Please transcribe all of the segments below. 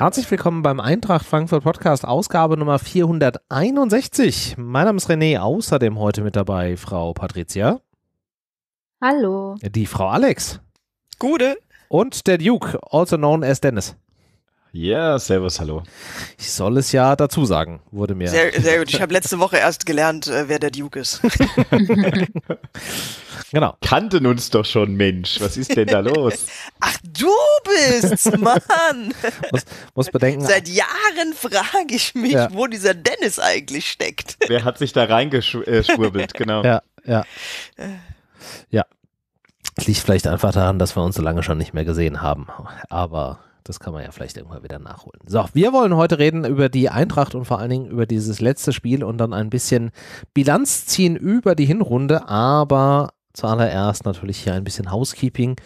Herzlich willkommen beim Eintracht Frankfurt Podcast, Ausgabe Nummer 461. Mein Name ist René, außerdem heute mit dabei Frau Patricia. Hallo. Die Frau Alex. Gute. Und der Duke, also known as Dennis. Ja, yeah, servus, hallo. Ich soll es ja dazu sagen, wurde mir. Sehr, sehr gut. Ich habe letzte Woche erst gelernt, äh, wer der Duke ist. genau. Kannten uns doch schon, Mensch. Was ist denn da los? Ach, du bist's, Mann. muss, muss bedenken. Seit Jahren frage ich mich, ja. wo dieser Dennis eigentlich steckt. Wer hat sich da reingeschwurbelt, äh, genau. Ja, ja. Ja. liegt vielleicht einfach daran, dass wir uns so lange schon nicht mehr gesehen haben. Aber das kann man ja vielleicht irgendwann wieder nachholen. So, wir wollen heute reden über die Eintracht und vor allen Dingen über dieses letzte Spiel und dann ein bisschen Bilanz ziehen über die Hinrunde, aber zuallererst natürlich hier ein bisschen Housekeeping.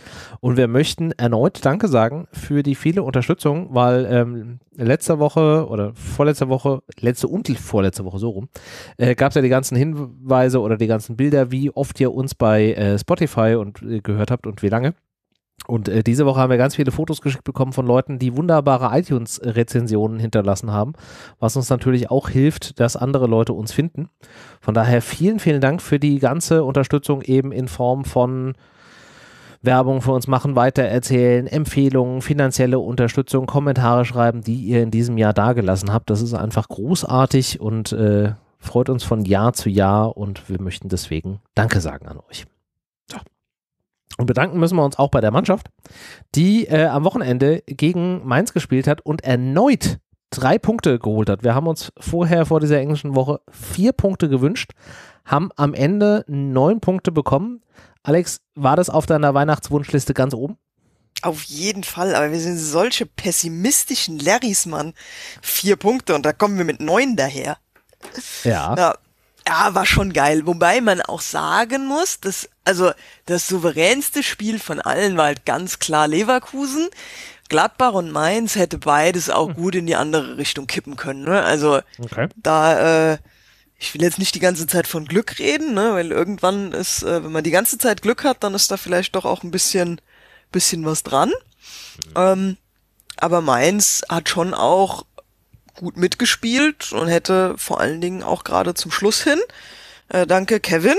Und wir möchten erneut Danke sagen für die viele Unterstützung, weil ähm, letzte Woche oder vorletzte Woche, letzte und vorletzte Woche so rum, äh, gab es ja die ganzen Hinweise oder die ganzen Bilder, wie oft ihr uns bei äh, Spotify und äh, gehört habt und wie lange. Und äh, diese Woche haben wir ganz viele Fotos geschickt bekommen von Leuten, die wunderbare iTunes-Rezensionen hinterlassen haben, was uns natürlich auch hilft, dass andere Leute uns finden. Von daher vielen, vielen Dank für die ganze Unterstützung eben in Form von Werbung für uns machen, weitererzählen, Empfehlungen, finanzielle Unterstützung, Kommentare schreiben, die ihr in diesem Jahr dagelassen habt. Das ist einfach großartig und äh, freut uns von Jahr zu Jahr und wir möchten deswegen Danke sagen an euch. Und bedanken müssen wir uns auch bei der Mannschaft, die äh, am Wochenende gegen Mainz gespielt hat und erneut drei Punkte geholt hat. Wir haben uns vorher vor dieser englischen Woche vier Punkte gewünscht, haben am Ende neun Punkte bekommen. Alex, war das auf deiner Weihnachtswunschliste ganz oben? Auf jeden Fall, aber wir sind solche pessimistischen Larrys, Mann. Vier Punkte und da kommen wir mit neun daher. Ja. Na, ja, war schon geil. Wobei man auch sagen muss, dass, also, das souveränste Spiel von allen war halt ganz klar Leverkusen. Gladbach und Mainz hätte beides auch hm. gut in die andere Richtung kippen können. Ne? Also okay. da, äh, ich will jetzt nicht die ganze Zeit von Glück reden, ne? weil irgendwann ist, äh, wenn man die ganze Zeit Glück hat, dann ist da vielleicht doch auch ein bisschen, bisschen was dran. Mhm. Ähm, aber Mainz hat schon auch gut mitgespielt und hätte vor allen Dingen auch gerade zum Schluss hin, äh, danke Kevin,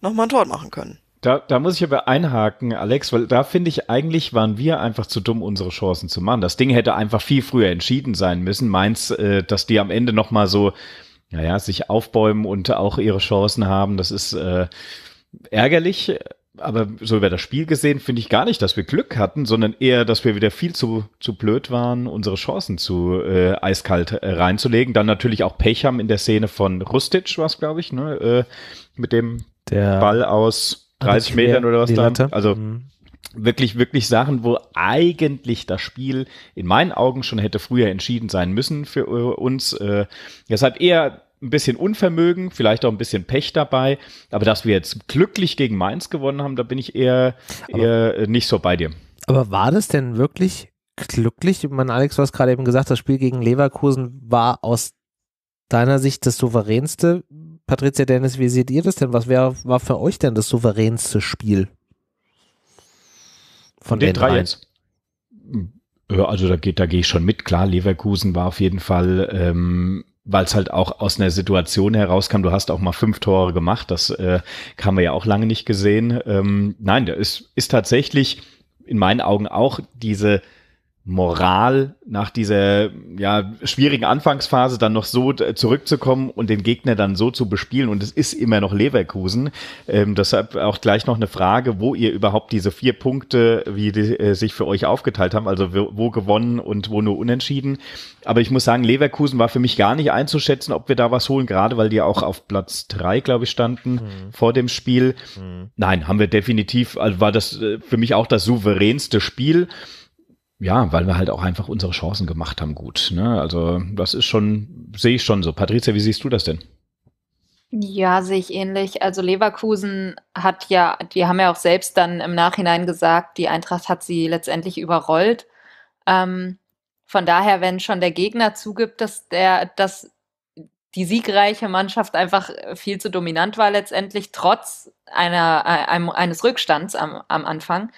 nochmal ein Tor machen können. Da, da muss ich aber einhaken, Alex, weil da finde ich, eigentlich waren wir einfach zu dumm, unsere Chancen zu machen. Das Ding hätte einfach viel früher entschieden sein müssen. Meins, äh, dass die am Ende nochmal so, naja, sich aufbäumen und auch ihre Chancen haben, das ist äh, ärgerlich, aber so über das Spiel gesehen finde ich gar nicht, dass wir Glück hatten, sondern eher, dass wir wieder viel zu, zu blöd waren, unsere Chancen zu äh, eiskalt äh, reinzulegen. Dann natürlich auch Pech haben in der Szene von Rustic, was glaube ich, ne, äh, mit dem der Ball aus 30 Metern Klär, oder was da. Also mhm. wirklich, wirklich Sachen, wo eigentlich das Spiel in meinen Augen schon hätte früher entschieden sein müssen für äh, uns. Äh, deshalb eher ein bisschen Unvermögen, vielleicht auch ein bisschen Pech dabei. Aber dass wir jetzt glücklich gegen Mainz gewonnen haben, da bin ich eher, eher nicht so bei dir. Aber war das denn wirklich glücklich? Ich meine, Alex, du hast gerade eben gesagt, das Spiel gegen Leverkusen war aus deiner Sicht das souveränste. Patricia Dennis, wie seht ihr das denn? Was wär, war für euch denn das souveränste Spiel? Von den, den drei jetzt. Hm. Also da, geht, da gehe ich schon mit. Klar, Leverkusen war auf jeden Fall ähm, weil es halt auch aus einer Situation herauskam, du hast auch mal fünf Tore gemacht, das äh, haben wir ja auch lange nicht gesehen. Ähm, nein, es ist, ist tatsächlich in meinen Augen auch diese Moral nach dieser ja, schwierigen Anfangsphase dann noch so äh, zurückzukommen und den Gegner dann so zu bespielen. Und es ist immer noch Leverkusen. Ähm, deshalb auch gleich noch eine Frage, wo ihr überhaupt diese vier Punkte, wie die äh, sich für euch aufgeteilt haben, also wo, wo gewonnen und wo nur unentschieden. Aber ich muss sagen, Leverkusen war für mich gar nicht einzuschätzen, ob wir da was holen, gerade weil die auch auf Platz drei, glaube ich, standen mhm. vor dem Spiel. Mhm. Nein, haben wir definitiv, also war das äh, für mich auch das souveränste Spiel ja, weil wir halt auch einfach unsere Chancen gemacht haben, gut. Ne? Also das ist schon, sehe ich schon so. Patricia, wie siehst du das denn? Ja, sehe ich ähnlich. Also Leverkusen hat ja, die haben ja auch selbst dann im Nachhinein gesagt, die Eintracht hat sie letztendlich überrollt. Ähm, von daher, wenn schon der Gegner zugibt, dass der, dass die siegreiche Mannschaft einfach viel zu dominant war letztendlich, trotz einer, äh, einem, eines Rückstands am, am Anfang,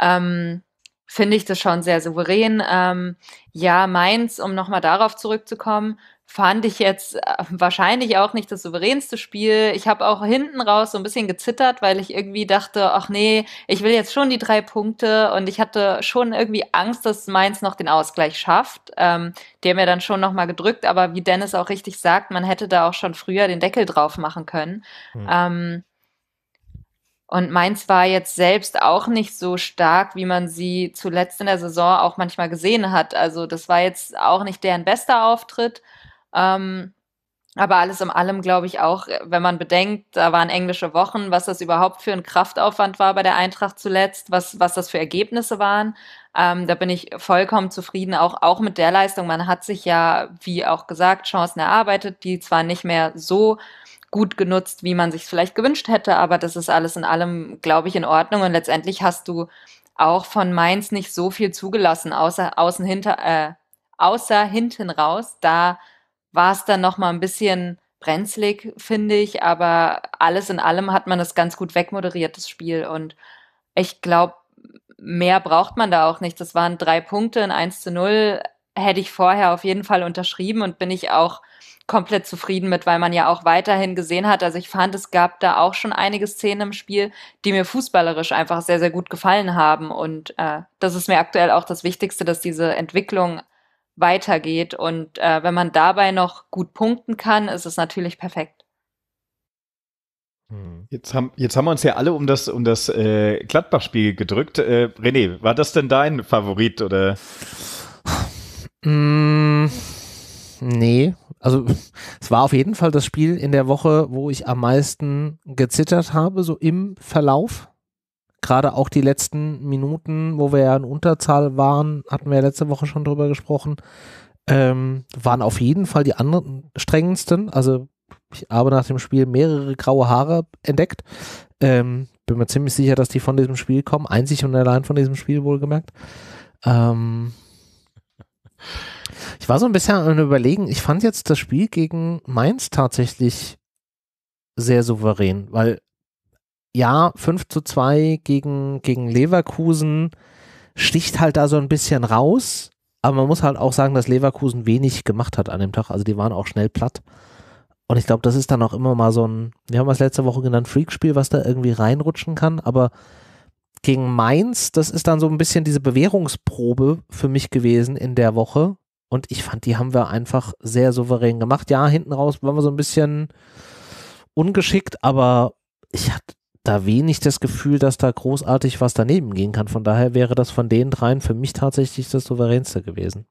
ähm, finde ich das schon sehr souverän. Ähm, ja, Mainz, um nochmal darauf zurückzukommen, fand ich jetzt äh, wahrscheinlich auch nicht das souveränste Spiel. Ich habe auch hinten raus so ein bisschen gezittert, weil ich irgendwie dachte, ach nee, ich will jetzt schon die drei Punkte und ich hatte schon irgendwie Angst, dass Mainz noch den Ausgleich schafft. Ähm, der mir dann schon nochmal gedrückt, aber wie Dennis auch richtig sagt, man hätte da auch schon früher den Deckel drauf machen können. Mhm. Ähm, und meins war jetzt selbst auch nicht so stark, wie man sie zuletzt in der Saison auch manchmal gesehen hat. Also das war jetzt auch nicht deren bester Auftritt. Ähm, aber alles in allem glaube ich auch, wenn man bedenkt, da waren englische Wochen, was das überhaupt für ein Kraftaufwand war bei der Eintracht zuletzt, was, was das für Ergebnisse waren. Ähm, da bin ich vollkommen zufrieden, auch, auch mit der Leistung. Man hat sich ja, wie auch gesagt, Chancen erarbeitet, die zwar nicht mehr so gut genutzt, wie man sich vielleicht gewünscht hätte. Aber das ist alles in allem, glaube ich, in Ordnung. Und letztendlich hast du auch von Mainz nicht so viel zugelassen, außer außen hinter, äh, außer hinten raus. Da war es dann nochmal ein bisschen brenzlig, finde ich. Aber alles in allem hat man das ganz gut wegmoderiert, das Spiel. Und ich glaube, mehr braucht man da auch nicht. Das waren drei Punkte in 1 zu 0. Hätte ich vorher auf jeden Fall unterschrieben und bin ich auch komplett zufrieden mit, weil man ja auch weiterhin gesehen hat. Also ich fand, es gab da auch schon einige Szenen im Spiel, die mir fußballerisch einfach sehr, sehr gut gefallen haben. Und äh, das ist mir aktuell auch das Wichtigste, dass diese Entwicklung weitergeht. Und äh, wenn man dabei noch gut punkten kann, ist es natürlich perfekt. Hm. Jetzt haben, jetzt haben wir uns ja alle um das, um das äh, Gladbach-Spiel gedrückt. Äh, René, war das denn dein Favorit oder? Mm, nee, also es war auf jeden Fall das Spiel in der Woche, wo ich am meisten gezittert habe, so im Verlauf. Gerade auch die letzten Minuten, wo wir ja in Unterzahl waren, hatten wir ja letzte Woche schon drüber gesprochen, ähm, waren auf jeden Fall die anderen strengendsten. Also ich habe nach dem Spiel mehrere graue Haare entdeckt. Ähm, bin mir ziemlich sicher, dass die von diesem Spiel kommen. Einzig und allein von diesem Spiel wohlgemerkt. Ähm, ich war so ein bisschen am Überlegen, ich fand jetzt das Spiel gegen Mainz tatsächlich sehr souverän, weil ja, 5 zu 2 gegen, gegen Leverkusen sticht halt da so ein bisschen raus, aber man muss halt auch sagen, dass Leverkusen wenig gemacht hat an dem Tag, also die waren auch schnell platt. Und ich glaube, das ist dann auch immer mal so ein, wir haben das letzte Woche genannt, Freakspiel, was da irgendwie reinrutschen kann, aber gegen Mainz, das ist dann so ein bisschen diese Bewährungsprobe für mich gewesen in der Woche. Und ich fand, die haben wir einfach sehr souverän gemacht. Ja, hinten raus waren wir so ein bisschen ungeschickt, aber ich hatte da wenig das Gefühl, dass da großartig was daneben gehen kann. Von daher wäre das von den dreien für mich tatsächlich das souveränste gewesen.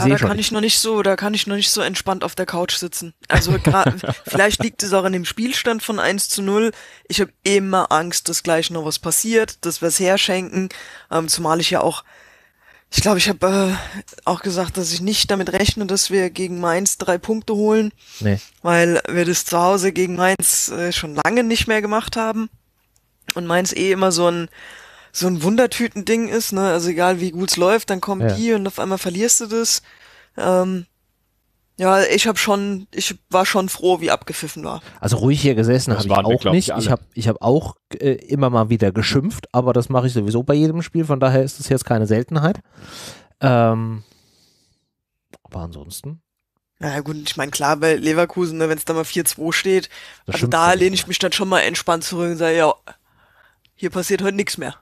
Aber ja, da kann ich noch nicht so, da kann ich noch nicht so entspannt auf der Couch sitzen. Also grad, vielleicht liegt es auch an dem Spielstand von 1 zu 0. Ich habe immer Angst, dass gleich noch was passiert, dass wir es herschenken. Ähm, zumal ich ja auch, ich glaube, ich habe äh, auch gesagt, dass ich nicht damit rechne, dass wir gegen Mainz drei Punkte holen. Nee. Weil wir das zu Hause gegen Mainz äh, schon lange nicht mehr gemacht haben. Und Mainz eh immer so ein so ein Wundertütending ist, ne? Also egal wie gut es läuft, dann kommt ja. die und auf einmal verlierst du das. Ähm, ja, ich habe schon, ich war schon froh, wie abgepfiffen war. Also ruhig hier gesessen habe ich auch wir, nicht. Ich, ich habe ich hab auch äh, immer mal wieder geschimpft, aber das mache ich sowieso bei jedem Spiel, von daher ist das jetzt keine Seltenheit. Ähm, aber ansonsten. Naja gut, ich meine, klar, bei Leverkusen, ne, wenn es da mal 4-2 steht, also da lehne ich mich dann schon mal entspannt zurück und sage, ja, hier passiert heute nichts mehr.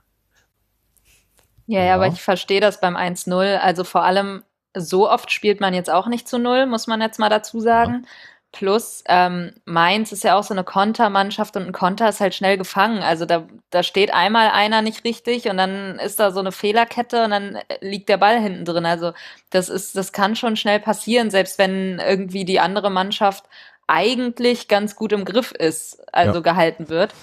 Ja, ja, aber ich verstehe das beim 1-0. Also vor allem, so oft spielt man jetzt auch nicht zu Null, muss man jetzt mal dazu sagen. Ja. Plus, ähm, Mainz ist ja auch so eine Kontermannschaft und ein Konter ist halt schnell gefangen. Also da, da steht einmal einer nicht richtig und dann ist da so eine Fehlerkette und dann äh, liegt der Ball hinten drin. Also das ist, das kann schon schnell passieren, selbst wenn irgendwie die andere Mannschaft eigentlich ganz gut im Griff ist, also ja. gehalten wird.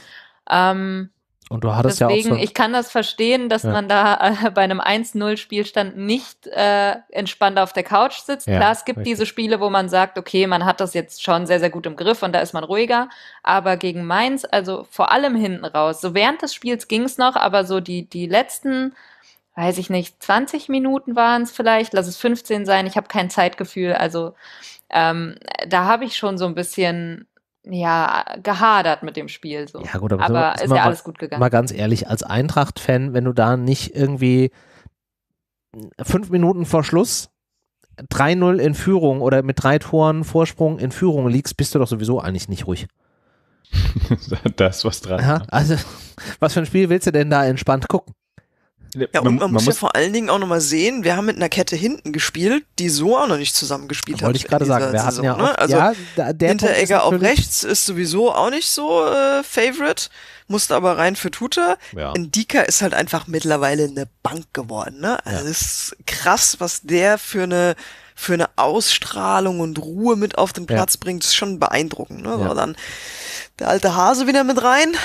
Ähm, und du hattest Deswegen, ja auch Deswegen, ich kann das verstehen, dass ja. man da äh, bei einem 1-0-Spielstand nicht äh, entspannt auf der Couch sitzt. Ja, Klar, es gibt richtig. diese Spiele, wo man sagt, okay, man hat das jetzt schon sehr, sehr gut im Griff und da ist man ruhiger. Aber gegen Mainz, also vor allem hinten raus, so während des Spiels ging's noch, aber so die, die letzten, weiß ich nicht, 20 Minuten waren es vielleicht, lass es 15 sein, ich habe kein Zeitgefühl. Also ähm, da habe ich schon so ein bisschen ja, gehadert mit dem Spiel. So. Ja, gut, aber, aber ist, ist ja alles gut gegangen. Mal ganz ehrlich, als Eintracht-Fan, wenn du da nicht irgendwie fünf Minuten vor Schluss 3-0 in Führung oder mit drei Toren Vorsprung in Führung liegst, bist du doch sowieso eigentlich nicht ruhig. da ist was dran. Ja, also, was für ein Spiel willst du denn da entspannt gucken? Ja, man, und man, man muss, muss ja vor allen Dingen auch nochmal sehen, wir haben mit einer Kette hinten gespielt, die so auch noch nicht zusammengespielt hat. Wollte ich gerade sagen, wir Saison, hatten ja ne? auch, ne? Also ja, der Hinteregger auf rechts ist sowieso auch nicht so äh, Favorite, musste aber rein für Tuta. Ja. Indika ist halt einfach mittlerweile eine Bank geworden, ne? Also ja. ist krass, was der für eine für eine Ausstrahlung und Ruhe mit auf den Platz ja. bringt, ist schon beeindruckend. Ne? Ja. So, dann der alte Hase wieder mit rein.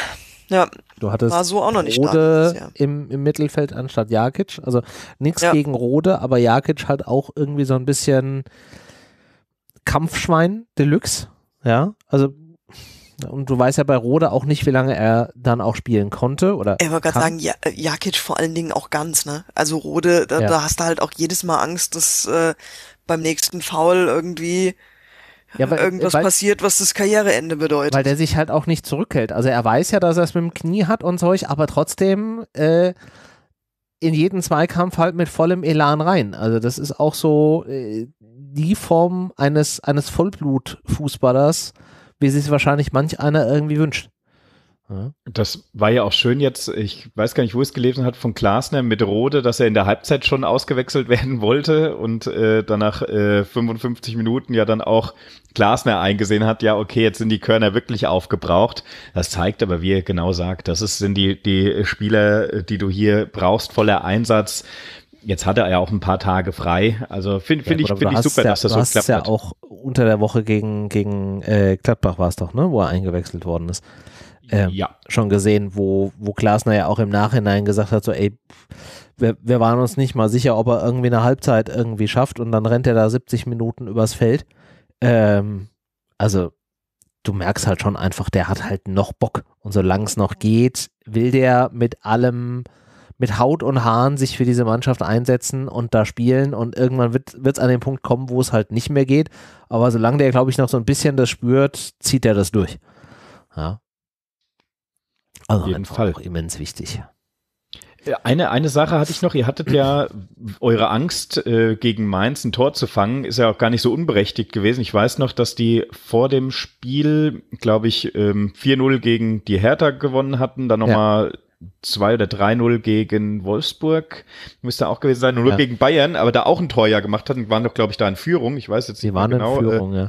Ja, du hattest war so auch noch nicht Rode im, im, Mittelfeld anstatt Jakic. Also nichts ja. gegen Rode, aber Jakic halt auch irgendwie so ein bisschen Kampfschwein Deluxe. Ja, also und du weißt ja bei Rode auch nicht, wie lange er dann auch spielen konnte oder. Ich wollte gerade sagen, ja, äh, Jakic vor allen Dingen auch ganz, ne? Also Rode, da, ja. da hast du halt auch jedes Mal Angst, dass äh, beim nächsten Foul irgendwie ja, weil, irgendwas weil, passiert, was das Karriereende bedeutet. Weil der sich halt auch nicht zurückhält. Also er weiß ja, dass er es mit dem Knie hat und solch, aber trotzdem äh, in jeden Zweikampf halt mit vollem Elan rein. Also das ist auch so äh, die Form eines, eines Vollblut-Fußballers, wie sich wahrscheinlich manch einer irgendwie wünscht. Das war ja auch schön jetzt, ich weiß gar nicht, wo es gelesen hat, von Klasner mit Rode, dass er in der Halbzeit schon ausgewechselt werden wollte und äh, danach äh, 55 Minuten ja dann auch Klasner eingesehen hat, ja, okay, jetzt sind die Körner wirklich aufgebraucht. Das zeigt aber, wie er genau sagt, das ist, sind die, die Spieler, die du hier brauchst, voller Einsatz. Jetzt hat er ja auch ein paar Tage frei. Also finde find ja, ich, find ich super, ja, dass das so klappt. ja auch unter der Woche gegen, gegen äh, Gladbach war es doch, ne, wo er eingewechselt worden ist äh, ja. schon gesehen, wo, wo Glasner ja auch im Nachhinein gesagt hat, so ey, wir, wir waren uns nicht mal sicher, ob er irgendwie eine Halbzeit irgendwie schafft und dann rennt er da 70 Minuten übers Feld. Ähm, also du merkst halt schon einfach, der hat halt noch Bock. Und solange es noch geht, will der mit allem, mit Haut und Haaren sich für diese Mannschaft einsetzen und da spielen. Und irgendwann wird es an den Punkt kommen, wo es halt nicht mehr geht. Aber solange der, glaube ich, noch so ein bisschen das spürt, zieht er das durch. Ja. Also jeden Fall. Auch immens wichtig. Äh, eine, eine Sache hatte ich noch. Ihr hattet ja eure Angst, äh, gegen Mainz ein Tor zu fangen, ist ja auch gar nicht so unberechtigt gewesen. Ich weiß noch, dass die vor dem Spiel, glaube ich, ähm, 4-0 gegen die Hertha gewonnen hatten, dann nochmal ja. 2 oder 3-0 gegen Wolfsburg, müsste auch gewesen sein, 0 ja. gegen Bayern, aber da auch ein Tor ja gemacht hatten, waren doch, glaube ich, da in Führung. Ich weiß jetzt nicht die waren genau. In äh, Führung, äh, ja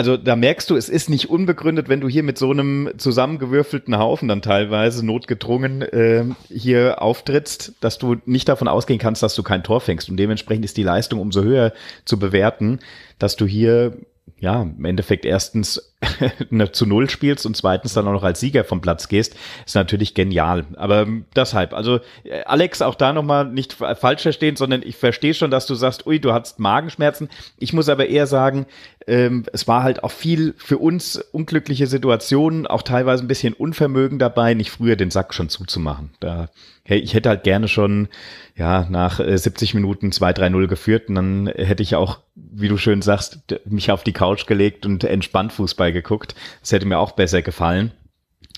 also da merkst du, es ist nicht unbegründet, wenn du hier mit so einem zusammengewürfelten Haufen dann teilweise notgedrungen äh, hier auftrittst, dass du nicht davon ausgehen kannst, dass du kein Tor fängst. Und dementsprechend ist die Leistung umso höher zu bewerten, dass du hier ja im Endeffekt erstens Ne, zu Null spielst und zweitens dann auch noch als Sieger vom Platz gehst, ist natürlich genial. Aber ähm, deshalb, also äh, Alex, auch da nochmal nicht falsch verstehen, sondern ich verstehe schon, dass du sagst, ui, du hast Magenschmerzen. Ich muss aber eher sagen, ähm, es war halt auch viel für uns unglückliche Situationen, auch teilweise ein bisschen Unvermögen dabei, nicht früher den Sack schon zuzumachen. Da, hey, ich hätte halt gerne schon, ja, nach 70 äh, Minuten 2-3-0 geführt und dann hätte ich auch, wie du schön sagst, mich auf die Couch gelegt und entspannt Fußball geguckt. Das hätte mir auch besser gefallen.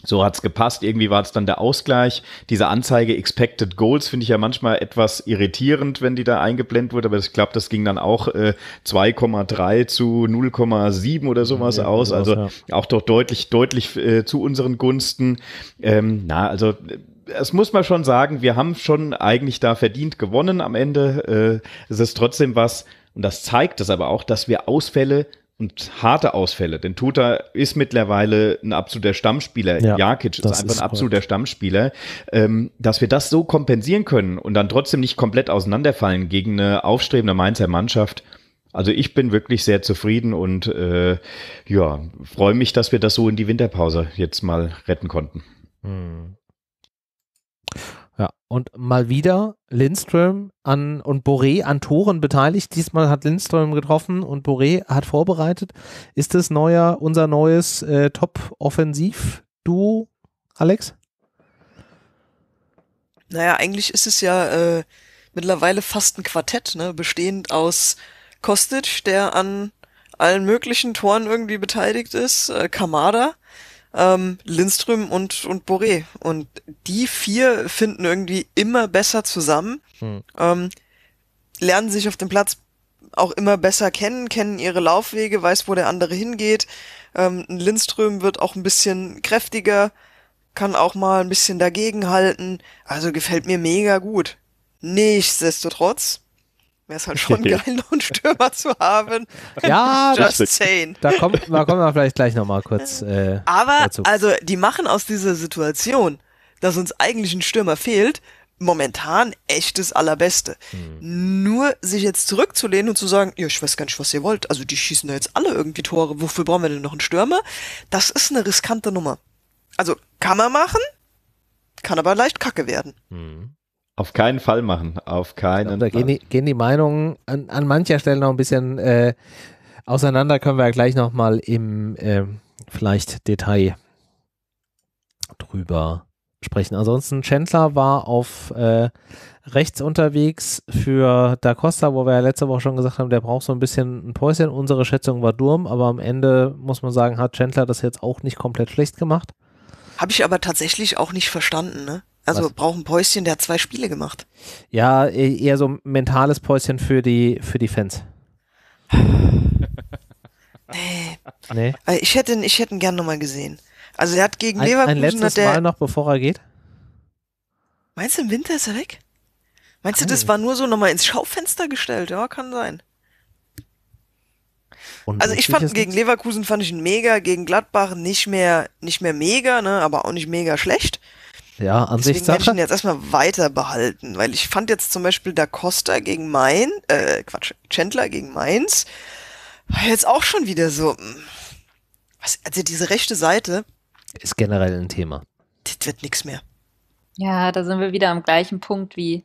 So hat es gepasst. Irgendwie war es dann der Ausgleich. Diese Anzeige Expected Goals finde ich ja manchmal etwas irritierend, wenn die da eingeblendet wurde. Aber ich glaube, das ging dann auch äh, 2,3 zu 0,7 oder sowas ja, aus. also ja. auch doch deutlich, deutlich äh, zu unseren Gunsten. Ähm, na, also es muss man schon sagen, wir haben schon eigentlich da verdient gewonnen am Ende. Äh, es ist trotzdem was, und das zeigt es aber auch, dass wir Ausfälle und harte Ausfälle. Denn Tuta ist mittlerweile ein absoluter Stammspieler. Ja, Jakic ist einfach ist ein absoluter korrekt. Stammspieler. Ähm, dass wir das so kompensieren können und dann trotzdem nicht komplett auseinanderfallen gegen eine aufstrebende Mainzer Mannschaft. Also ich bin wirklich sehr zufrieden und äh, ja, freue mich, dass wir das so in die Winterpause jetzt mal retten konnten. Hm. Und mal wieder Lindström an, und Boré an Toren beteiligt. Diesmal hat Lindström getroffen und Boré hat vorbereitet. Ist das neuer, unser neues äh, Top-Offensiv-Duo, Alex? Naja, eigentlich ist es ja äh, mittlerweile fast ein Quartett, ne? bestehend aus Kostic, der an allen möglichen Toren irgendwie beteiligt ist, äh, Kamada, ähm, Lindström und, und Boré. Und die vier finden irgendwie immer besser zusammen, hm. ähm, lernen sich auf dem Platz auch immer besser kennen, kennen ihre Laufwege, weiß, wo der andere hingeht. Ähm, Lindström wird auch ein bisschen kräftiger, kann auch mal ein bisschen dagegenhalten. Also gefällt mir mega gut. Nichtsdestotrotz Wäre es halt schon geil, noch einen Stürmer zu haben. Ja, just ist Da kommt, da kommen wir vielleicht gleich nochmal kurz äh, Aber, dazu. also, die machen aus dieser Situation, dass uns eigentlich ein Stürmer fehlt, momentan echtes Allerbeste. Hm. Nur sich jetzt zurückzulehnen und zu sagen, ja, ich weiß gar nicht, was ihr wollt. Also die schießen da jetzt alle irgendwie Tore. Wofür brauchen wir denn noch einen Stürmer? Das ist eine riskante Nummer. Also kann man machen, kann aber leicht kacke werden. Mhm. Auf keinen Fall machen. Auf keinen glaube, da Fall. Gehen die, gehen die Meinungen an, an, mancher Stelle noch ein bisschen äh, auseinander, können wir ja gleich nochmal im äh, vielleicht Detail drüber sprechen. Ansonsten, Chandler war auf äh, rechts unterwegs für Da Costa, wo wir ja letzte Woche schon gesagt haben, der braucht so ein bisschen ein Päuschen. Unsere Schätzung war Durm, aber am Ende muss man sagen, hat Chandler das jetzt auch nicht komplett schlecht gemacht. Habe ich aber tatsächlich auch nicht verstanden, ne? Also Was? ein Päuschen, der hat zwei Spiele gemacht. Ja, e-, eher so ein mentales Päuschen für die, für die Fans. nee. nee. Äh, ich hätte ihn, ich hätte gern nochmal gesehen. Also er hat gegen ein, Leverkusen. Ein letztes der, Mal noch, bevor er geht? Meinst du, im Winter ist er weg? Meinst Nein. du, das war nur so nochmal ins Schaufenster gestellt? Ja, kann sein. Und also ich fand gegen Leverkusen fand ich ihn mega, gegen Gladbach nicht mehr nicht mehr mega, ne, aber auch nicht mega schlecht ja, an Deswegen sich Sache. Menschen jetzt erstmal weiter behalten, weil ich fand jetzt zum Beispiel Da Costa gegen Main, äh, Quatsch, Chandler gegen Mainz, war jetzt auch schon wieder so, hm, was, also diese rechte Seite. Ist generell ein Thema. Das wird nichts mehr. Ja, da sind wir wieder am gleichen Punkt wie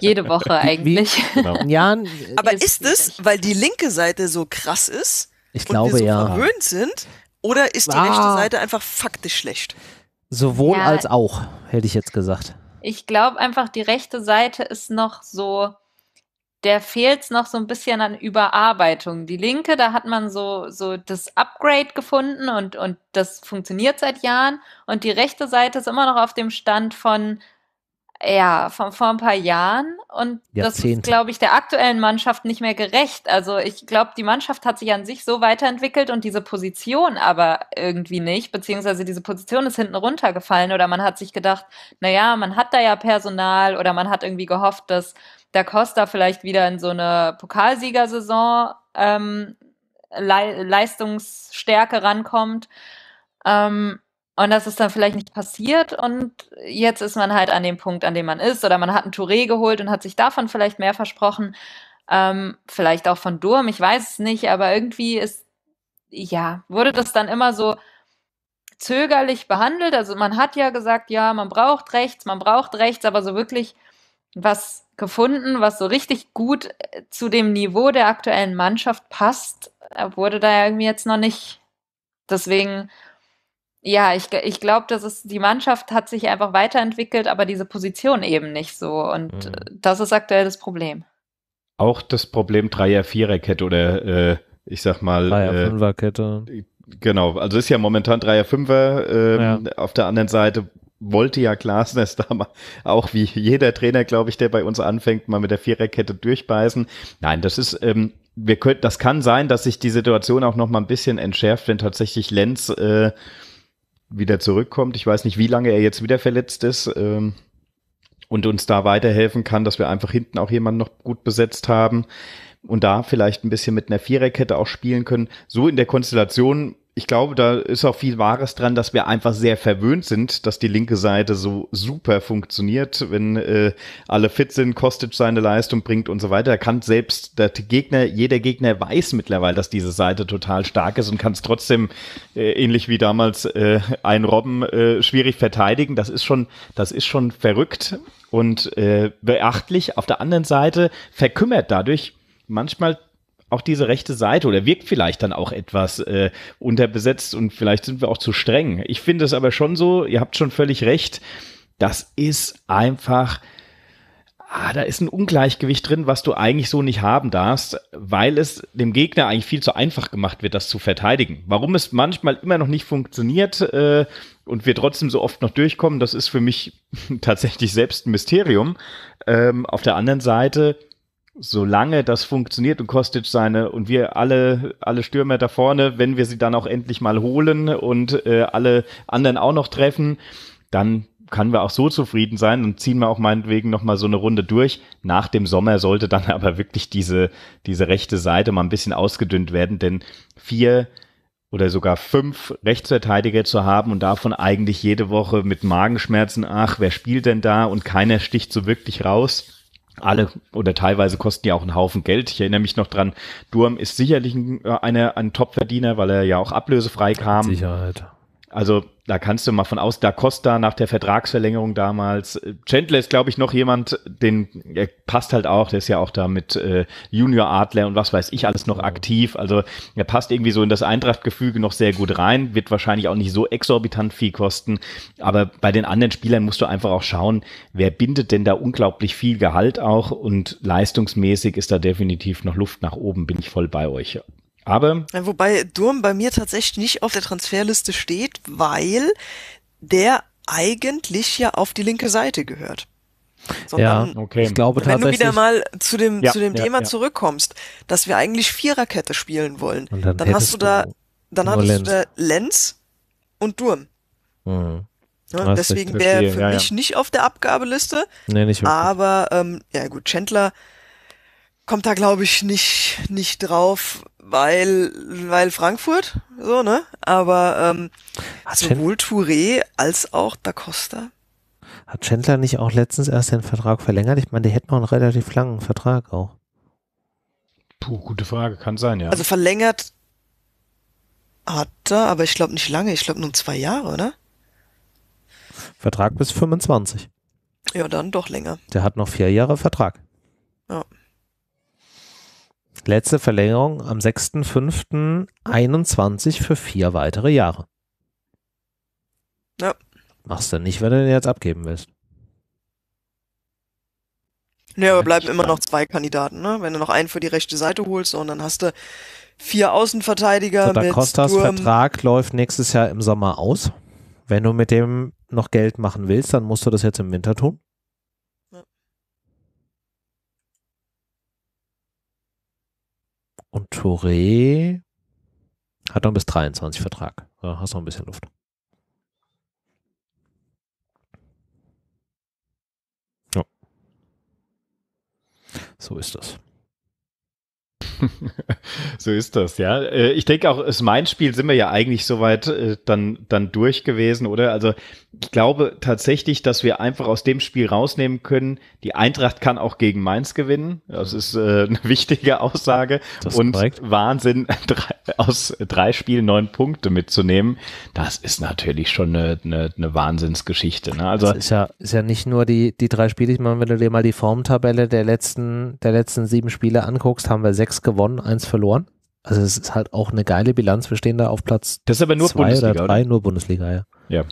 jede Woche eigentlich. Genau. ja, aber ist es, weil die linke Seite so krass ist ich und glaube, wir so ja. verwöhnt sind, oder ist die ah. rechte Seite einfach faktisch schlecht? Sowohl ja, als auch, hätte ich jetzt gesagt. Ich glaube einfach, die rechte Seite ist noch so, der fehlt es noch so ein bisschen an Überarbeitung. Die linke, da hat man so, so das Upgrade gefunden und, und das funktioniert seit Jahren. Und die rechte Seite ist immer noch auf dem Stand von, ja, von vor ein paar Jahren und das ist, glaube ich, der aktuellen Mannschaft nicht mehr gerecht. Also ich glaube, die Mannschaft hat sich an sich so weiterentwickelt und diese Position aber irgendwie nicht, beziehungsweise diese Position ist hinten runtergefallen oder man hat sich gedacht, na ja, man hat da ja Personal oder man hat irgendwie gehofft, dass da Costa vielleicht wieder in so eine Pokalsiegersaison ähm, Le leistungsstärke rankommt. Ähm, und das ist dann vielleicht nicht passiert und jetzt ist man halt an dem Punkt, an dem man ist oder man hat einen Touré geholt und hat sich davon vielleicht mehr versprochen. Ähm, vielleicht auch von Durm, ich weiß es nicht, aber irgendwie ist, ja, wurde das dann immer so zögerlich behandelt. Also man hat ja gesagt, ja, man braucht rechts, man braucht rechts, aber so wirklich was gefunden, was so richtig gut äh, zu dem Niveau der aktuellen Mannschaft passt, äh, wurde da irgendwie jetzt noch nicht. Deswegen ja, ich, ich glaube, dass es die Mannschaft hat sich einfach weiterentwickelt, aber diese Position eben nicht so. Und mhm. Äh, das ist aktuell das Problem. Auch das Problem Dreier-Viererkette oder äh, ich sag mal Dreier-Fünferkette. Äh, genau, also ist ja momentan Dreier-Fünfer. Äh, ja. Auf der anderen Seite wollte ja Glasnes da mal, auch wie jeder Trainer, glaube ich, der bei uns anfängt, mal mit der Viererkette durchbeißen. Nein, das ist, ähm, wir können, das kann sein, dass sich die Situation auch noch mal ein bisschen entschärft, wenn tatsächlich Lenz äh, wieder zurückkommt. Ich weiß nicht, wie lange er jetzt wieder verletzt ist ähm, und uns da weiterhelfen kann, dass wir einfach hinten auch jemanden noch gut besetzt haben und da vielleicht ein bisschen mit einer Viererkette auch spielen können. So in der Konstellation ich glaube, da ist auch viel Wahres dran, dass wir einfach sehr verwöhnt sind, dass die linke Seite so super funktioniert, wenn äh, alle fit sind, Kostic seine Leistung bringt und so weiter. Kann selbst der Gegner, jeder Gegner weiß mittlerweile, dass diese Seite total stark ist und kann es trotzdem äh, ähnlich wie damals äh, ein Robben äh, schwierig verteidigen. Das ist schon, das ist schon verrückt und äh, beachtlich. Auf der anderen Seite verkümmert dadurch manchmal auch diese rechte Seite oder wirkt vielleicht dann auch etwas äh, unterbesetzt und vielleicht sind wir auch zu streng. Ich finde es aber schon so, ihr habt schon völlig recht, das ist einfach, ah, da ist ein Ungleichgewicht drin, was du eigentlich so nicht haben darfst, weil es dem Gegner eigentlich viel zu einfach gemacht wird, das zu verteidigen. Warum es manchmal immer noch nicht funktioniert äh, und wir trotzdem so oft noch durchkommen, das ist für mich tatsächlich selbst ein Mysterium. Ähm, auf der anderen Seite solange das funktioniert und Kostic seine und wir alle alle Stürmer da vorne, wenn wir sie dann auch endlich mal holen und äh, alle anderen auch noch treffen, dann kann wir auch so zufrieden sein und ziehen wir auch meinetwegen nochmal so eine Runde durch. Nach dem Sommer sollte dann aber wirklich diese, diese rechte Seite mal ein bisschen ausgedünnt werden, denn vier oder sogar fünf Rechtsverteidiger zu haben und davon eigentlich jede Woche mit Magenschmerzen, ach, wer spielt denn da und keiner sticht so wirklich raus alle oder teilweise kosten ja auch einen Haufen Geld. Ich erinnere mich noch dran, Durm ist sicherlich ein, äh, eine, ein Topverdiener, weil er ja auch ablösefrei kam. Sicherheit. Also da kannst du mal von aus, Da Costa nach der Vertragsverlängerung damals. Äh, Chandler ist, glaube ich, noch jemand, den er äh, passt halt auch. Der ist ja auch da mit äh, Junior Adler und was weiß ich alles noch aktiv. Also er passt irgendwie so in das Eintracht-Gefüge noch sehr gut rein. Wird wahrscheinlich auch nicht so exorbitant viel kosten. Aber bei den anderen Spielern musst du einfach auch schauen, wer bindet denn da unglaublich viel Gehalt auch und leistungsmäßig ist da definitiv noch Luft nach oben. Bin ich voll bei euch. Aber. Wobei Durm bei mir tatsächlich nicht auf der Transferliste steht, weil der eigentlich ja auf die linke Seite gehört. Sondern ja, okay. Ich glaube wenn tatsächlich, du wieder mal zu dem, ja, zu dem ja, Thema ja. zurückkommst, dass wir eigentlich Viererkette spielen wollen, und dann, dann hast du da, dann hattest Lenz. du da Lenz und Durm. Mhm. deswegen wäre für mich nicht auf der Abgabeliste. Nee, nicht wirklich. aber ähm, ja gut, Chandler kommt da glaube ich nicht, nicht drauf weil, weil Frankfurt, so, ne? Aber ähm, Hat sowohl Touré als auch Da Costa. Hat Chandler nicht auch letztens erst den Vertrag verlängert? Ich meine, die hätten auch einen relativ langen Vertrag auch. Puh, gute Frage, kann sein, ja. Also verlängert hat er, aber ich glaube nicht lange, ich glaube nur zwei Jahre, oder? Ne? Vertrag bis 25. Ja, dann doch länger. Der hat noch vier Jahre Vertrag. Ja. Letzte Verlängerung am 6.5.21 für vier weitere Jahre. Ja. Machst du nicht, wenn du den jetzt abgeben willst. Naja, aber bleiben immer noch zwei Kandidaten, ne? Wenn du noch einen für die rechte Seite holst und dann hast du vier Außenverteidiger. So, mit Costas Durm. Vertrag läuft nächstes Jahr im Sommer aus. Wenn du mit dem noch Geld machen willst, dann musst du das jetzt im Winter tun. Und Touré hat noch bis 23 Vertrag. Da hast noch ein bisschen Luft. Ja. So ist das. so ist das, ja. Äh, ich denke auch, ist mein Spiel sind wir ja eigentlich soweit äh, dann, dann durch gewesen, oder? Also ich glaube tatsächlich, dass wir einfach aus dem Spiel rausnehmen können, die Eintracht kann auch gegen Mainz gewinnen. Das ist äh, eine wichtige Aussage. Das und korrekt. Wahnsinn, drei, aus drei Spielen neun Punkte mitzunehmen, das ist natürlich schon eine, eine, eine Wahnsinnsgeschichte. Ne? Also das ist ja, ist ja nicht nur die, die drei Spiele. Ich meine, wenn du dir mal die Formtabelle der letzten, der letzten sieben Spiele anguckst, haben wir sechs gewonnen, eins verloren. Also es ist halt auch eine geile Bilanz. Wir stehen da auf Platz das ist aber nur zwei Bundesliga, oder drei, oder? nur Bundesliga, ja. Ja,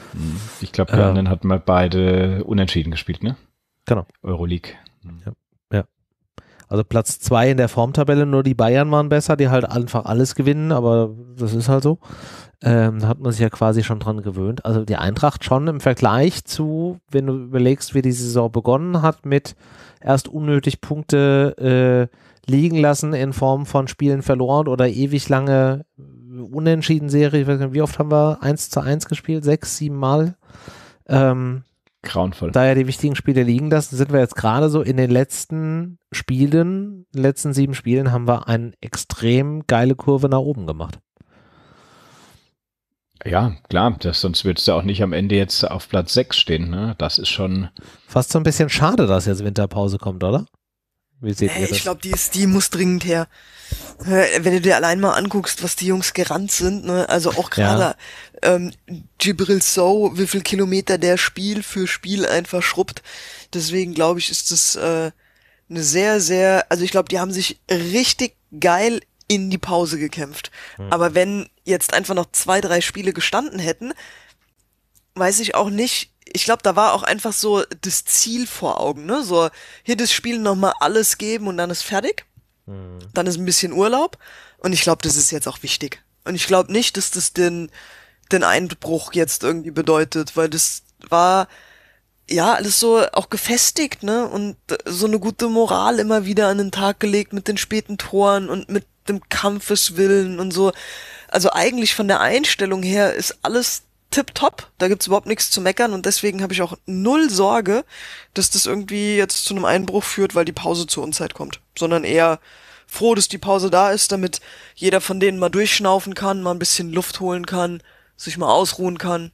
ich glaube, die äh, anderen hatten wir beide unentschieden gespielt, ne? Genau. Euroleague. Ja. ja. Also Platz zwei in der Formtabelle, nur die Bayern waren besser, die halt einfach alles gewinnen, aber das ist halt so. Ähm, da hat man sich ja quasi schon dran gewöhnt. Also die Eintracht schon im Vergleich zu, wenn du überlegst, wie die Saison begonnen hat, mit erst unnötig Punkte äh, liegen lassen in Form von Spielen verloren oder ewig lange unentschieden Serie. wie oft haben wir 1 zu 1 gespielt? Sechs, sieben Mal. Ähm, Grauenvoll. Da ja die wichtigen Spiele liegen lassen, sind wir jetzt gerade so in den letzten Spielen, letzten sieben Spielen haben wir eine extrem geile Kurve nach oben gemacht. Ja, klar, das, sonst würdest du auch nicht am Ende jetzt auf Platz 6 stehen. Ne? Das ist schon. Fast so ein bisschen schade, dass jetzt Winterpause kommt, oder? Wie seht hey, ihr das? Ich glaube, die ist, die muss dringend her. Wenn du dir allein mal anguckst, was die Jungs gerannt sind, ne? also auch gerade ja. ähm, Gibril So, wie viel Kilometer der Spiel für Spiel einfach schrubbt. Deswegen glaube ich, ist das äh, eine sehr, sehr, also ich glaube, die haben sich richtig geil in die Pause gekämpft. Hm. Aber wenn jetzt einfach noch zwei, drei Spiele gestanden hätten, weiß ich auch nicht, ich glaube, da war auch einfach so das Ziel vor Augen, ne? So, hier das Spiel nochmal alles geben und dann ist fertig. Mhm. Dann ist ein bisschen Urlaub. Und ich glaube, das ist jetzt auch wichtig. Und ich glaube nicht, dass das den, den Einbruch jetzt irgendwie bedeutet, weil das war, ja, alles so auch gefestigt, ne? Und so eine gute Moral immer wieder an den Tag gelegt mit den späten Toren und mit dem Kampfeswillen und so. Also eigentlich von der Einstellung her ist alles tipptopp, da gibt's überhaupt nichts zu meckern und deswegen habe ich auch null Sorge, dass das irgendwie jetzt zu einem Einbruch führt, weil die Pause zur Unzeit kommt, sondern eher froh, dass die Pause da ist, damit jeder von denen mal durchschnaufen kann, mal ein bisschen Luft holen kann, sich mal ausruhen kann.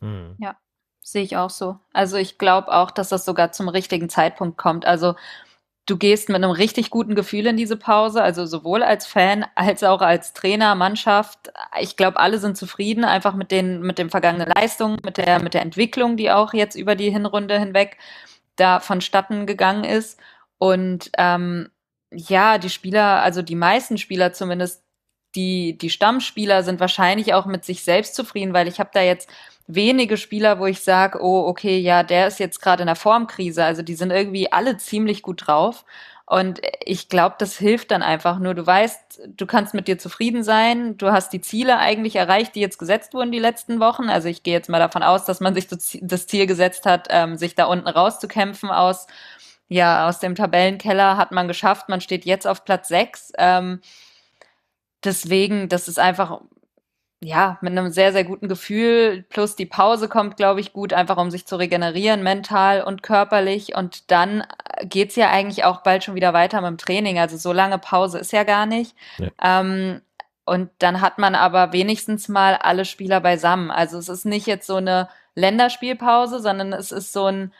Hm. Ja, sehe ich auch so. Also ich glaube auch, dass das sogar zum richtigen Zeitpunkt kommt. Also Du gehst mit einem richtig guten Gefühl in diese Pause, also sowohl als Fan als auch als Trainer, Mannschaft. Ich glaube, alle sind zufrieden, einfach mit den, mit den vergangenen Leistungen, mit der, mit der Entwicklung, die auch jetzt über die Hinrunde hinweg da vonstatten gegangen ist. Und ähm, ja, die Spieler, also die meisten Spieler zumindest, die, die Stammspieler sind wahrscheinlich auch mit sich selbst zufrieden, weil ich habe da jetzt wenige Spieler, wo ich sage, oh, okay, ja, der ist jetzt gerade in der Formkrise. Also die sind irgendwie alle ziemlich gut drauf. Und ich glaube, das hilft dann einfach nur. Du weißt, du kannst mit dir zufrieden sein. Du hast die Ziele eigentlich erreicht, die jetzt gesetzt wurden die letzten Wochen. Also ich gehe jetzt mal davon aus, dass man sich das Ziel gesetzt hat, ähm, sich da unten rauszukämpfen aus, ja, aus dem Tabellenkeller hat man geschafft. Man steht jetzt auf Platz sechs. Ähm, deswegen, das ist einfach ja, mit einem sehr, sehr guten Gefühl. Plus die Pause kommt, glaube ich, gut, einfach um sich zu regenerieren, mental und körperlich. Und dann äh, geht's ja eigentlich auch bald schon wieder weiter mit dem Training. Also so lange Pause ist ja gar nicht. Ja. Ähm, und dann hat man aber wenigstens mal alle Spieler beisammen. Also es ist nicht jetzt so eine Länderspielpause, sondern es ist so ein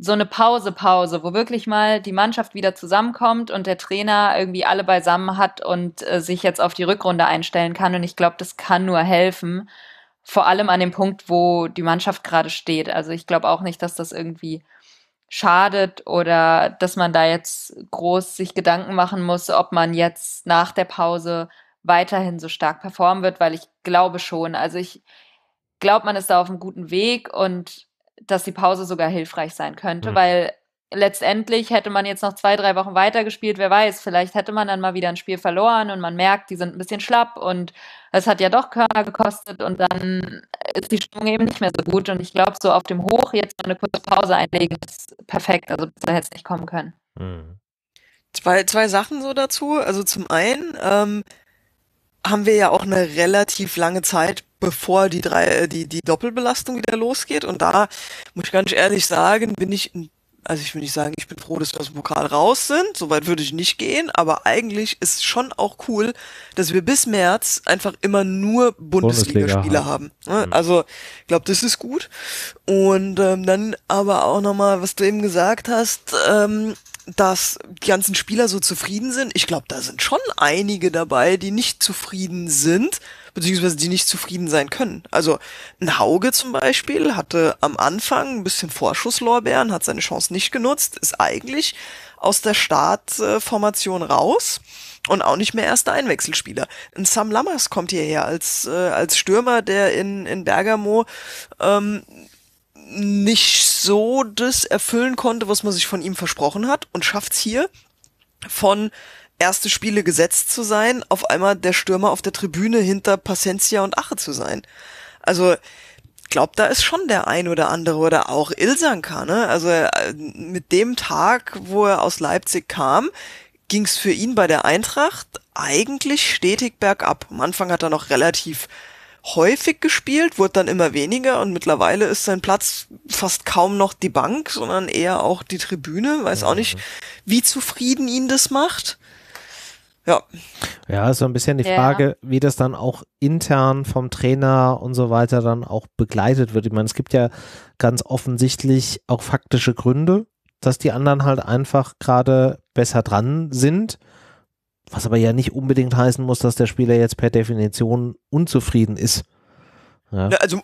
so eine Pause, Pause, wo wirklich mal die Mannschaft wieder zusammenkommt und der Trainer irgendwie alle beisammen hat und äh, sich jetzt auf die Rückrunde einstellen kann. Und ich glaube, das kann nur helfen. Vor allem an dem Punkt, wo die Mannschaft gerade steht. Also ich glaube auch nicht, dass das irgendwie schadet oder dass man da jetzt groß sich Gedanken machen muss, ob man jetzt nach der Pause weiterhin so stark performen wird, weil ich glaube schon. Also ich glaube, man ist da auf einem guten Weg und dass die Pause sogar hilfreich sein könnte, mhm. weil letztendlich hätte man jetzt noch zwei, drei Wochen weitergespielt, wer weiß, vielleicht hätte man dann mal wieder ein Spiel verloren und man merkt, die sind ein bisschen schlapp und es hat ja doch Körner gekostet und dann ist die Stimmung eben nicht mehr so gut und ich glaube, so auf dem Hoch jetzt mal eine kurze Pause einlegen ist perfekt, also besser hätte es nicht kommen können. Mhm. Zwei, zwei Sachen so dazu, also zum einen ähm, haben wir ja auch eine relativ lange Zeit bevor die drei, äh, die, die Doppelbelastung wieder losgeht. Und da muss ich ganz ehrlich sagen, bin ich, also ich will nicht sagen, ich bin froh, dass wir aus dem Pokal raus sind. Soweit würde ich nicht gehen. Aber eigentlich ist schon auch cool, dass wir bis März einfach immer nur Bundesligaspiele haben. haben. Ne? Mhm. Also, ich glaube, das ist gut. Und ähm, dann aber auch nochmal, was du eben gesagt hast, ähm, dass die ganzen Spieler so zufrieden sind. Ich glaube, da sind schon einige dabei, die nicht zufrieden sind, beziehungsweise die nicht zufrieden sein können. Also ein Hauge zum Beispiel hatte am Anfang ein bisschen Vorschusslorbeeren, hat seine Chance nicht genutzt, ist eigentlich aus der Startformation raus und auch nicht mehr erster Einwechselspieler. Ein Sam Lammers kommt hierher als, äh, als Stürmer, der in, in Bergamo ähm, nicht so das erfüllen konnte, was man sich von ihm versprochen hat und schafft's hier von erste Spiele gesetzt zu sein, auf einmal der Stürmer auf der Tribüne hinter Pacencia und Ache zu sein. Also glaubt, da ist schon der ein oder andere oder auch Ilsanka, ne? Also äh, mit dem Tag, wo er aus Leipzig kam, ging's für ihn bei der Eintracht eigentlich stetig bergab. Am Anfang hat er noch relativ häufig gespielt, wurde dann immer weniger und mittlerweile ist sein Platz fast kaum noch die Bank, sondern eher auch die Tribüne. Weiß auch nicht, mhm. wie zufrieden ihn das macht. Ja. Ja, ist so ein bisschen die Frage, wie das dann auch intern vom Trainer und so weiter dann auch begleitet wird. Ich meine, es gibt ja ganz offensichtlich auch faktische Gründe, dass die anderen halt einfach gerade besser dran sind. Was aber ja nicht unbedingt heißen muss, dass der Spieler jetzt per Definition unzufrieden ist. Ja. Also,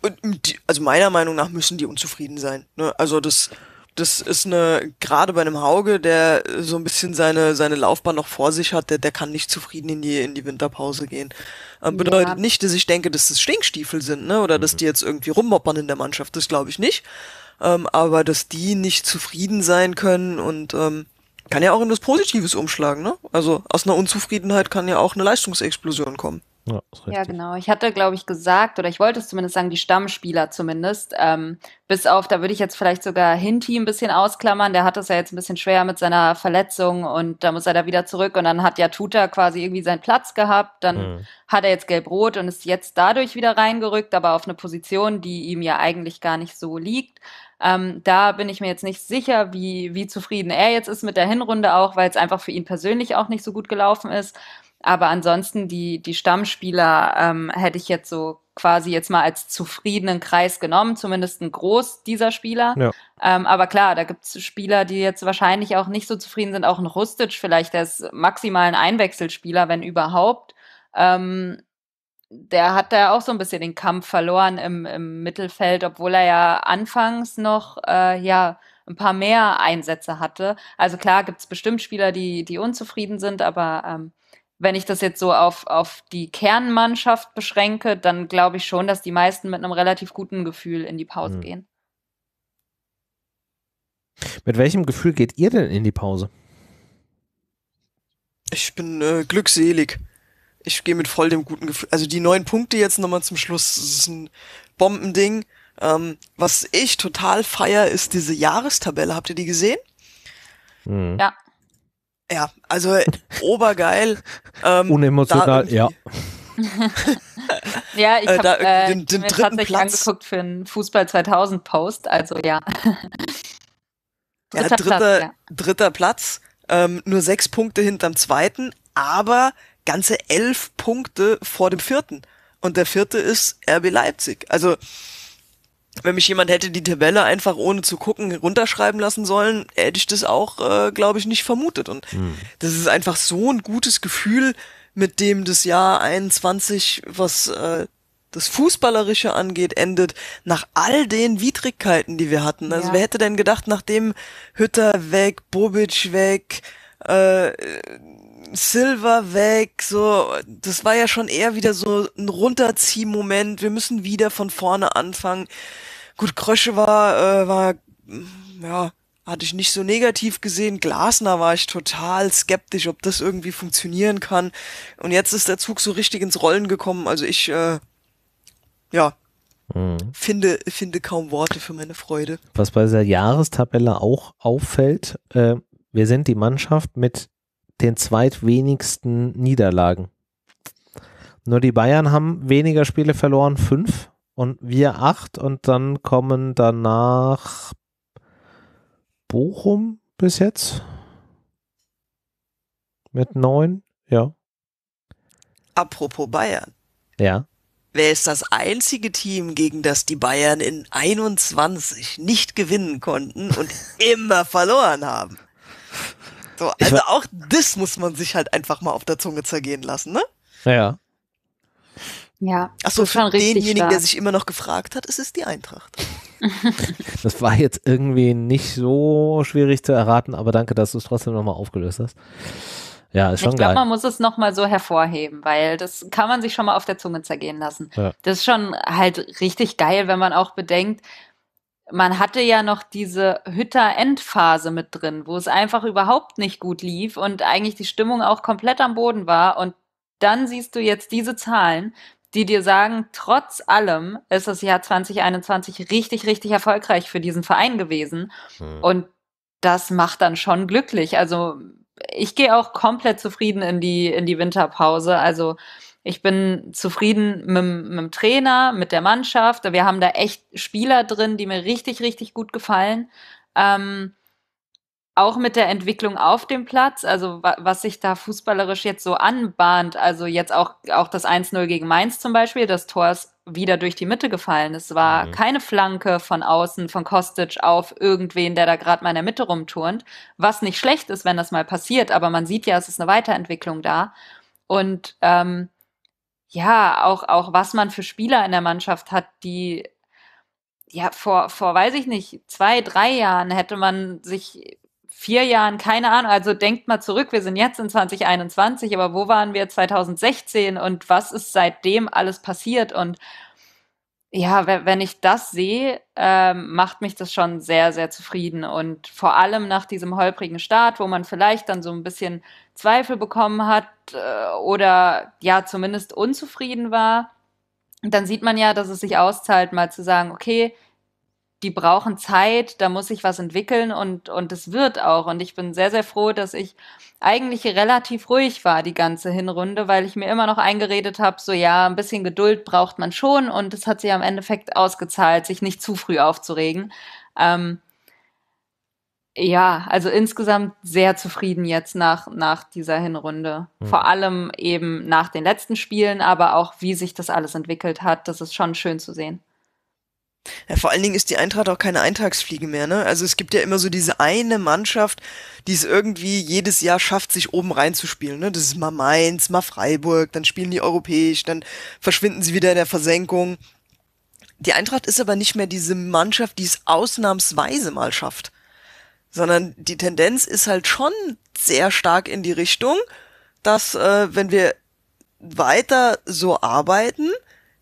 also meiner Meinung nach müssen die unzufrieden sein. Ne? Also das, das ist eine, gerade bei einem Hauge, der so ein bisschen seine, seine Laufbahn noch vor sich hat, der, der kann nicht zufrieden in die, in die Winterpause gehen. Ähm, bedeutet ja. nicht, dass ich denke, dass das Stinkstiefel sind, ne? Oder mhm. dass die jetzt irgendwie rummoppern in der Mannschaft, das glaube ich nicht. Ähm, aber dass die nicht zufrieden sein können und ähm, kann ja auch in das Positives umschlagen, ne? Also aus einer Unzufriedenheit kann ja auch eine Leistungsexplosion kommen. Ja, ja, genau. Ich hatte, glaube ich, gesagt, oder ich wollte es zumindest sagen, die Stammspieler zumindest. Ähm, bis auf, da würde ich jetzt vielleicht sogar Hinti ein bisschen ausklammern. Der hat es ja jetzt ein bisschen schwer mit seiner Verletzung und da muss er da wieder zurück. Und dann hat ja Tuta quasi irgendwie seinen Platz gehabt. Dann mhm. hat er jetzt gelb-rot und ist jetzt dadurch wieder reingerückt, aber auf eine Position, die ihm ja eigentlich gar nicht so liegt. Ähm, da bin ich mir jetzt nicht sicher, wie, wie zufrieden er jetzt ist mit der Hinrunde auch, weil es einfach für ihn persönlich auch nicht so gut gelaufen ist. Aber ansonsten die, die Stammspieler ähm, hätte ich jetzt so quasi jetzt mal als zufriedenen Kreis genommen, zumindest ein Groß dieser Spieler. Ja. Ähm, aber klar, da gibt es Spieler, die jetzt wahrscheinlich auch nicht so zufrieden sind. Auch ein Rustic vielleicht, der ist maximal ein Einwechselspieler, wenn überhaupt. Ähm, der hat da auch so ein bisschen den Kampf verloren im, im Mittelfeld, obwohl er ja anfangs noch äh, ja ein paar mehr Einsätze hatte. Also klar gibt es bestimmt Spieler, die, die unzufrieden sind, aber ähm, wenn ich das jetzt so auf, auf die Kernmannschaft beschränke, dann glaube ich schon, dass die meisten mit einem relativ guten Gefühl in die Pause mhm. gehen. Mit welchem Gefühl geht ihr denn in die Pause? Ich bin äh, glückselig ich gehe mit voll dem guten Gefühl. Also die neun Punkte jetzt nochmal zum Schluss, das ist ein Bombending. Ähm, was ich total feier, ist diese Jahrestabelle. Habt ihr die gesehen? Mhm. Ja. Ja, also obergeil. Ähm, Unemotional, ja. ja, ich äh, habe äh, den, den mir dritten Platz angeguckt für einen Fußball 2000 Post, also ja. dritter, ja, dritter, Platz, ja. dritter Platz ähm, nur sechs Punkte hinterm zweiten, aber ganze elf Punkte vor dem vierten. Und der vierte ist RB Leipzig. Also, wenn mich jemand hätte die Tabelle einfach ohne zu gucken runterschreiben lassen sollen, hätte ich das auch, äh, glaube ich, nicht vermutet. Und mhm. das ist einfach so ein gutes Gefühl, mit dem das Jahr 21, was äh, das Fußballerische angeht, endet, nach all den Widrigkeiten, die wir hatten. Also ja. wer hätte denn gedacht, nachdem Hütter weg, Bobic weg, äh, Silver weg, so, das war ja schon eher wieder so ein Runterziehmoment, wir müssen wieder von vorne anfangen. Gut, Krösche war, äh, war, ja, hatte ich nicht so negativ gesehen. Glasner war ich total skeptisch, ob das irgendwie funktionieren kann. Und jetzt ist der Zug so richtig ins Rollen gekommen. Also ich, äh, ja, mhm. finde, finde kaum Worte für meine Freude. Was bei dieser Jahrestabelle auch auffällt, äh, wir sind die Mannschaft mit den zweitwenigsten Niederlagen. Nur die Bayern haben weniger Spiele verloren, fünf und wir acht und dann kommen danach Bochum bis jetzt mit neun, ja. Apropos Bayern. Ja. Wer ist das einzige Team, gegen das die Bayern in 21 nicht gewinnen konnten und immer verloren haben? So, also auch das muss man sich halt einfach mal auf der Zunge zergehen lassen, ne? Ja. Ja. Achso, für denjenigen, stark. der sich immer noch gefragt hat, ist es die Eintracht. das war jetzt irgendwie nicht so schwierig zu erraten, aber danke, dass du es trotzdem nochmal aufgelöst hast. Ja, ist schon ich glaube, man muss es nochmal so hervorheben, weil das kann man sich schon mal auf der Zunge zergehen lassen. Ja. Das ist schon halt richtig geil, wenn man auch bedenkt, man hatte ja noch diese Hütter-Endphase mit drin, wo es einfach überhaupt nicht gut lief und eigentlich die Stimmung auch komplett am Boden war. Und dann siehst du jetzt diese Zahlen, die dir sagen, trotz allem ist das Jahr 2021 richtig, richtig erfolgreich für diesen Verein gewesen. Hm. Und das macht dann schon glücklich. Also ich gehe auch komplett zufrieden in die, in die Winterpause. Also ich bin zufrieden mit, mit dem Trainer, mit der Mannschaft. Wir haben da echt Spieler drin, die mir richtig, richtig gut gefallen. Ähm, auch mit der Entwicklung auf dem Platz, also was sich da fußballerisch jetzt so anbahnt, also jetzt auch, auch das 1-0 gegen Mainz zum Beispiel, das Tor ist wieder durch die Mitte gefallen. Es war mhm. keine Flanke von außen, von Kostic auf irgendwen, der da gerade mal in der Mitte rumturnt, was nicht schlecht ist, wenn das mal passiert, aber man sieht ja, es ist eine Weiterentwicklung da. Und ähm, ja, auch, auch was man für Spieler in der Mannschaft hat, die ja vor, vor, weiß ich nicht, zwei, drei Jahren hätte man sich vier Jahren, keine Ahnung, also denkt mal zurück, wir sind jetzt in 2021, aber wo waren wir 2016 und was ist seitdem alles passiert und ja, wenn ich das sehe, ähm, macht mich das schon sehr, sehr zufrieden. Und vor allem nach diesem holprigen Start, wo man vielleicht dann so ein bisschen Zweifel bekommen hat äh, oder ja, zumindest unzufrieden war, dann sieht man ja, dass es sich auszahlt, mal zu sagen, okay, die brauchen Zeit, da muss ich was entwickeln und und es wird auch und ich bin sehr sehr froh, dass ich eigentlich relativ ruhig war die ganze Hinrunde, weil ich mir immer noch eingeredet habe, so ja, ein bisschen Geduld braucht man schon und es hat sich am Endeffekt ausgezahlt, sich nicht zu früh aufzuregen. Ähm, ja, also insgesamt sehr zufrieden jetzt nach, nach dieser Hinrunde. Mhm. Vor allem eben nach den letzten Spielen, aber auch wie sich das alles entwickelt hat. Das ist schon schön zu sehen. Ja, vor allen Dingen ist die Eintracht auch keine Eintagsfliege mehr, ne? Also es gibt ja immer so diese eine Mannschaft, die es irgendwie jedes Jahr schafft, sich oben reinzuspielen, ne? Das ist mal Mainz, mal Freiburg, dann spielen die europäisch, dann verschwinden sie wieder in der Versenkung. Die Eintracht ist aber nicht mehr diese Mannschaft, die es ausnahmsweise mal schafft sondern die Tendenz ist halt schon sehr stark in die Richtung, dass äh, wenn wir weiter so arbeiten,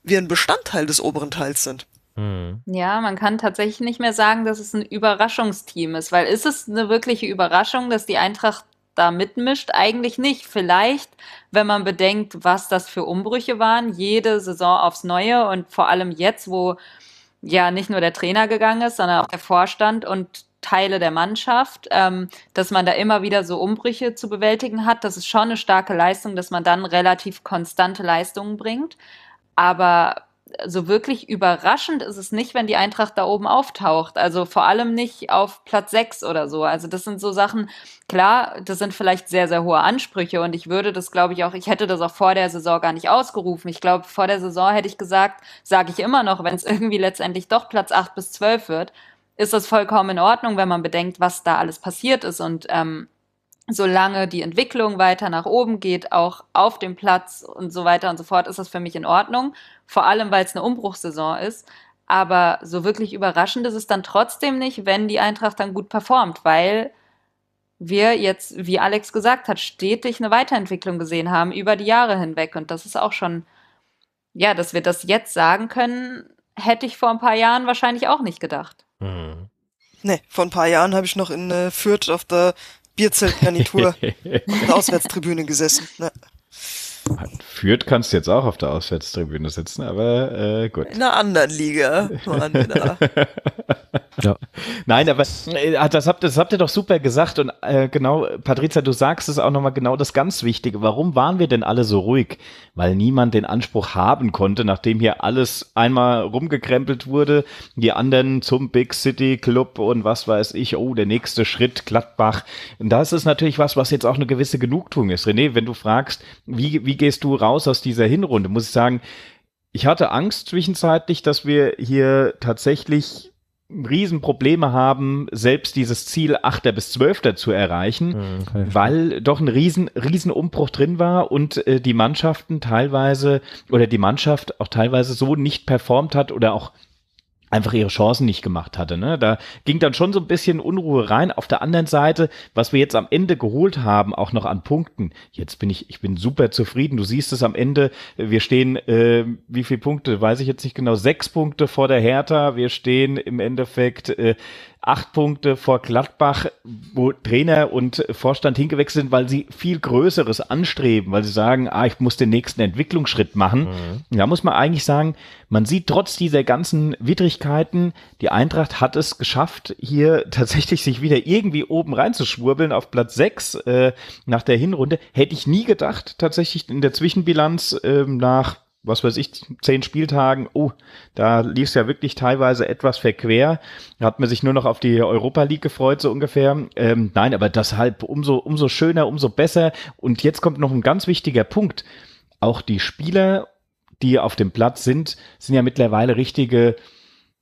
wir ein Bestandteil des oberen Teils sind. Hm. Ja, man kann tatsächlich nicht mehr sagen, dass es ein Überraschungsteam ist, weil ist es eine wirkliche Überraschung, dass die Eintracht da mitmischt? Eigentlich nicht. Vielleicht, wenn man bedenkt, was das für Umbrüche waren, jede Saison aufs Neue und vor allem jetzt, wo ja nicht nur der Trainer gegangen ist, sondern auch der Vorstand und Teile der Mannschaft, ähm, dass man da immer wieder so Umbrüche zu bewältigen hat. Das ist schon eine starke Leistung, dass man dann relativ konstante Leistungen bringt. Aber so wirklich überraschend ist es nicht, wenn die Eintracht da oben auftaucht. Also vor allem nicht auf Platz 6 oder so. Also das sind so Sachen, klar, das sind vielleicht sehr, sehr hohe Ansprüche und ich würde das, glaube ich, auch, ich hätte das auch vor der Saison gar nicht ausgerufen. Ich glaube, vor der Saison hätte ich gesagt, sage ich immer noch, wenn es irgendwie letztendlich doch Platz 8 bis 12 wird, ist das vollkommen in Ordnung, wenn man bedenkt, was da alles passiert ist und ähm, solange die Entwicklung weiter nach oben geht, auch auf dem Platz und so weiter und so fort, ist das für mich in Ordnung. Vor allem, weil es eine Umbruchssaison ist. Aber so wirklich überraschend ist es dann trotzdem nicht, wenn die Eintracht dann gut performt, weil wir jetzt, wie Alex gesagt hat, stetig eine Weiterentwicklung gesehen haben über die Jahre hinweg. Und das ist auch schon, ja, dass wir das jetzt sagen können, hätte ich vor ein paar Jahren wahrscheinlich auch nicht gedacht. Mhm. Ne, vor ein paar Jahren habe ich noch in äh, Fürth auf der Bierzeltgarnitur auf der Auswärtstribüne gesessen. Ne. Fürth kannst du jetzt auch auf der Auswärtstribüne sitzen, aber äh, gut. In einer anderen Liga waren ja. Nein, aber äh, das habt, das habt ihr doch super gesagt und äh, genau, Patrizia, du sagst es auch nochmal genau das ganz Wichtige. Warum waren wir denn alle so ruhig? Weil niemand den Anspruch haben konnte, nachdem hier alles einmal rumgekrempelt wurde, die anderen zum Big City Club und was weiß ich, oh, der nächste Schritt, Gladbach. Und das ist natürlich was, was jetzt auch eine gewisse Genugtuung ist. René, wenn du fragst, wie, wie wie gehst du raus aus dieser Hinrunde? Muss ich sagen, ich hatte Angst zwischenzeitlich, dass wir hier tatsächlich Riesenprobleme haben, selbst dieses Ziel Achter bis Zwölfter zu erreichen, okay. Hm, weil doch ein riesen, riesen drin war und äh, die Mannschaften teilweise oder die Mannschaft auch teilweise so nicht performt hat oder auch einfach ihre Chancen nicht gemacht hatte. Ne? Da ging dann schon so ein bisschen Unruhe rein. Auf der anderen Seite, was wir jetzt am Ende geholt haben, auch noch an Punkten. Jetzt bin ich, ich bin super zufrieden. Du siehst es am Ende. Wir stehen, äh, wie viele Punkte? Weiß ich jetzt nicht genau. Sechs Punkte vor der Hertha. Wir stehen im Endeffekt äh, acht Punkte vor Gladbach, wo Trainer und Vorstand hingewechselt sind, weil sie viel Größeres anstreben, weil sie sagen, ah, ich muss den nächsten Entwicklungsschritt machen. Mhm. Da muss man eigentlich sagen, man sieht trotz dieser ganzen Widrigkeiten, die Eintracht hat es geschafft, hier tatsächlich sich wieder irgendwie oben reinzuschwurbeln auf Platz 6 äh, nach der Hinrunde. Hätte ich nie gedacht, tatsächlich in der Zwischenbilanz äh, nach was weiß ich, zehn Spieltagen, oh, da lief es ja wirklich teilweise etwas verquer. Da hat man sich nur noch auf die Europa League gefreut, so ungefähr. Ähm, nein, aber deshalb umso, umso schöner, umso besser. Und jetzt kommt noch ein ganz wichtiger Punkt. Auch die Spieler, die auf dem Platz sind, sind ja mittlerweile richtige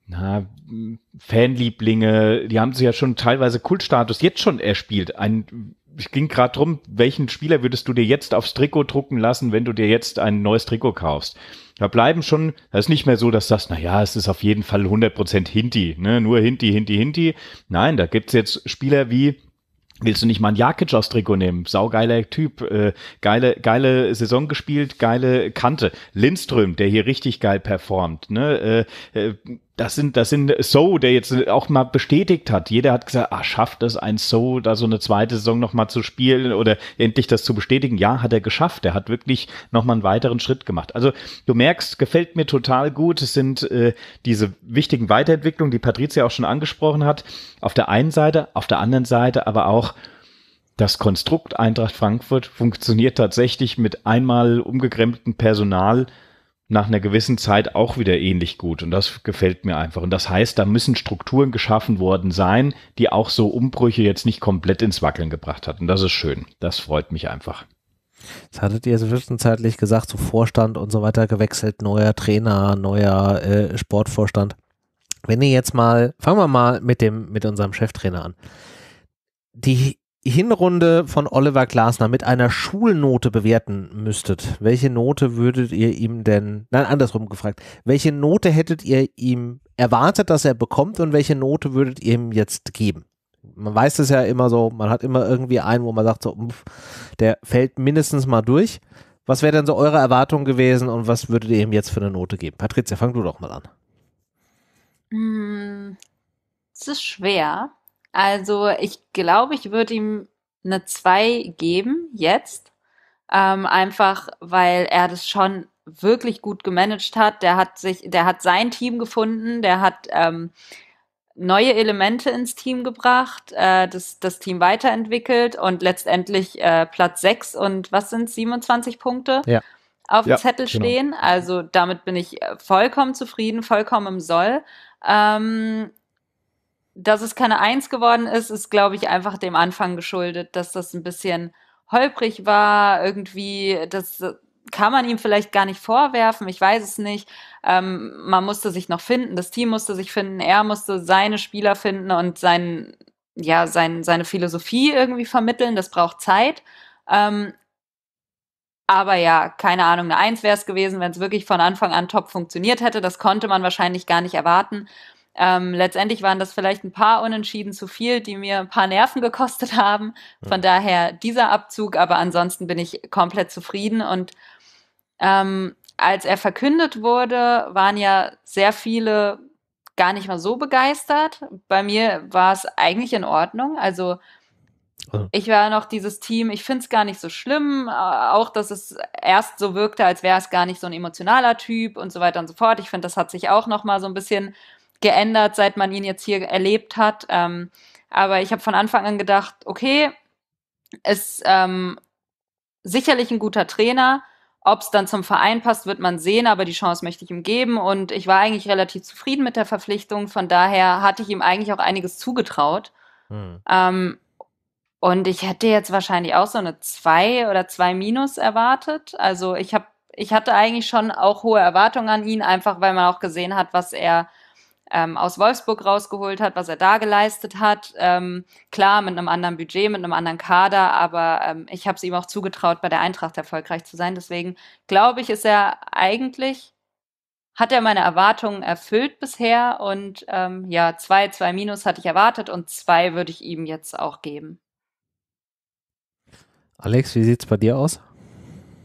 na, Fanlieblinge, die haben sich ja schon teilweise Kultstatus jetzt schon erspielt. Ein ich ging gerade drum, welchen Spieler würdest du dir jetzt aufs Trikot drucken lassen, wenn du dir jetzt ein neues Trikot kaufst? Da bleiben schon, das ist nicht mehr so, dass das, na ja, es ist auf jeden Fall 100% Hinti, ne? nur Hinti, Hinti, Hinti. Nein, da gibt's jetzt Spieler wie Willst du nicht mal einen Jakic aufs Trikot nehmen? Saugeiler Typ, äh, geile, geile Saison gespielt, geile Kante. Lindström, der hier richtig geil performt. Ne? Äh, äh, das sind, das sind So, der jetzt auch mal bestätigt hat. Jeder hat gesagt, ah, schafft es ein So, da so eine zweite Saison nochmal zu spielen oder endlich das zu bestätigen. Ja, hat er geschafft. Er hat wirklich nochmal einen weiteren Schritt gemacht. Also du merkst, gefällt mir total gut. Es sind äh, diese wichtigen Weiterentwicklungen, die Patricia auch schon angesprochen hat. Auf der einen Seite, auf der anderen Seite aber auch, das Konstrukt Eintracht Frankfurt funktioniert tatsächlich mit einmal umgekrempeltem Personal nach einer gewissen Zeit auch wieder ähnlich gut. Und das gefällt mir einfach. Und das heißt, da müssen Strukturen geschaffen worden sein, die auch so Umbrüche jetzt nicht komplett ins Wackeln gebracht hat. Und das ist schön. Das freut mich einfach. Das hattet ihr zwischenzeitlich gesagt, so Vorstand und so weiter gewechselt, neuer Trainer, neuer äh, Sportvorstand. Wenn ihr jetzt mal, fangen wir mal mit dem, mit unserem Cheftrainer an. Die Hinrunde von Oliver Glasner mit einer Schulnote bewerten müsstet, welche Note würdet ihr ihm denn, nein, andersrum gefragt, welche Note hättet ihr ihm erwartet, dass er bekommt und welche Note würdet ihr ihm jetzt geben? Man weiß es ja immer so, man hat immer irgendwie einen, wo man sagt, so, pff, der fällt mindestens mal durch. Was wäre denn so eure Erwartung gewesen und was würdet ihr ihm jetzt für eine Note geben? Patrizia, fang du doch mal an. Hm, es ist schwer, also ich glaube, ich würde ihm eine 2 geben jetzt. Ähm, einfach, weil er das schon wirklich gut gemanagt hat. Der hat sich, der hat sein Team gefunden, der hat ähm, neue Elemente ins Team gebracht, äh, das, das Team weiterentwickelt und letztendlich äh, Platz 6 und was sind 27 Punkte ja. auf dem ja, Zettel genau. stehen. Genau. Also damit bin ich äh, vollkommen zufrieden, vollkommen im Soll. Ähm, dass es keine Eins geworden ist, ist, glaube ich, einfach dem Anfang geschuldet, dass das ein bisschen holprig war, irgendwie, das äh, kann man ihm vielleicht gar nicht vorwerfen, ich weiß es nicht. Ähm, man musste sich noch finden, das Team musste sich finden, er musste seine Spieler finden und sein, ja, sein, seine Philosophie irgendwie vermitteln, das braucht Zeit. Ähm, aber ja, keine Ahnung, eine Eins wäre es gewesen, wenn es wirklich von Anfang an top funktioniert hätte. Das konnte man wahrscheinlich gar nicht erwarten. Ähm, letztendlich waren das vielleicht ein paar Unentschieden zu viel, die mir ein paar Nerven gekostet haben. Von ja. daher dieser Abzug, aber ansonsten bin ich komplett zufrieden. Und ähm, als er verkündet wurde, waren ja sehr viele gar nicht mal so begeistert. Bei mir war es eigentlich in Ordnung. Also ich war noch dieses Team, ich finde es gar nicht so schlimm, äh, auch dass es erst so wirkte, als wäre es gar nicht so ein emotionaler Typ und so weiter und so fort. Ich finde, das hat sich auch noch mal so ein bisschen geändert, seit man ihn jetzt hier erlebt hat. Ähm, aber ich habe von Anfang an gedacht, okay, ist ähm, sicherlich ein guter Trainer. Ob es dann zum Verein passt, wird man sehen, aber die Chance möchte ich ihm geben. Und ich war eigentlich relativ zufrieden mit der Verpflichtung. Von daher hatte ich ihm eigentlich auch einiges zugetraut. Hm. Ähm, und ich hätte jetzt wahrscheinlich auch so eine 2 oder 2 Minus erwartet. Also ich habe, ich hatte eigentlich schon auch hohe Erwartungen an ihn, einfach weil man auch gesehen hat, was er ähm, aus Wolfsburg rausgeholt hat, was er da geleistet hat. Ähm, klar, mit einem anderen Budget, mit einem anderen Kader, aber ähm, ich habe es ihm auch zugetraut, bei der Eintracht erfolgreich zu sein. Deswegen glaube ich, ist er eigentlich, hat er meine Erwartungen erfüllt bisher und ähm, ja, zwei, zwei Minus hatte ich erwartet und zwei würde ich ihm jetzt auch geben. Alex, wie sieht es bei dir aus?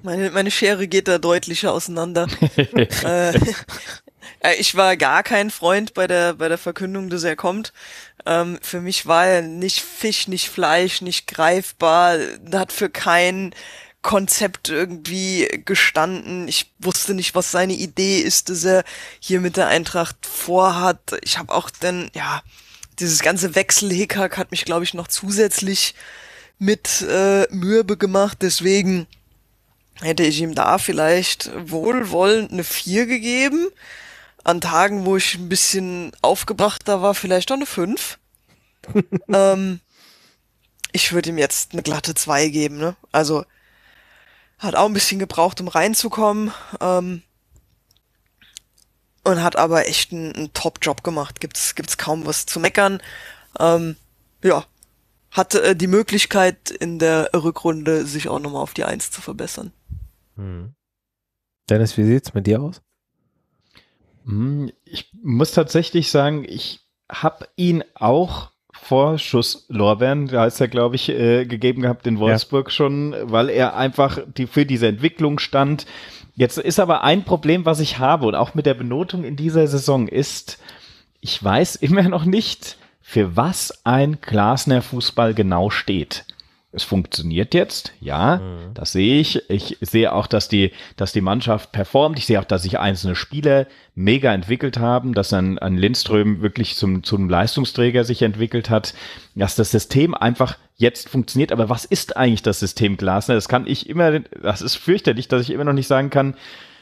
Meine, meine Schere geht da deutlicher auseinander. äh, äh, ich war gar kein Freund bei der, bei der Verkündung, dass er kommt. Ähm, für mich war er nicht Fisch, nicht Fleisch, nicht greifbar, hat für kein Konzept irgendwie gestanden. Ich wusste nicht, was seine Idee ist, dass er hier mit der Eintracht vorhat. Ich habe auch denn, ja, dieses ganze Wechselhickhack hat mich, glaube ich, noch zusätzlich mit äh, Mürbe gemacht. Deswegen hätte ich ihm da vielleicht wohlwollend eine 4 gegeben an Tagen, wo ich ein bisschen aufgebrachter war, vielleicht auch eine 5. ähm, ich würde ihm jetzt eine glatte 2 geben, ne? Also hat auch ein bisschen gebraucht, um reinzukommen. Ähm, und hat aber echt einen, einen Top-Job gemacht. Gibt es kaum was zu meckern. Ähm, ja. Hatte äh, die Möglichkeit, in der Rückrunde sich auch nochmal auf die 1 zu verbessern. Hm. Dennis, wie sieht's mit dir aus? Hm, ich muss tatsächlich sagen, ich habe ihn auch vor Schuss Vorschusslorbeeren, da ist er, glaube ich, äh, gegeben gehabt in Wolfsburg ja. schon, weil er einfach die, für diese Entwicklung stand. Jetzt ist aber ein Problem, was ich habe und auch mit der Benotung in dieser Saison ist, ich weiß immer noch nicht, für was ein Glasner Fußball genau steht es funktioniert jetzt, ja, mhm. das sehe ich. Ich sehe auch, dass die, dass die Mannschaft performt. Ich sehe auch, dass sich einzelne Spieler mega entwickelt haben, dass ein, ein Lindström wirklich zum, zum Leistungsträger sich entwickelt hat, dass das System einfach jetzt funktioniert. Aber was ist eigentlich das System Glasner? Das kann ich immer, das ist fürchterlich, dass ich immer noch nicht sagen kann,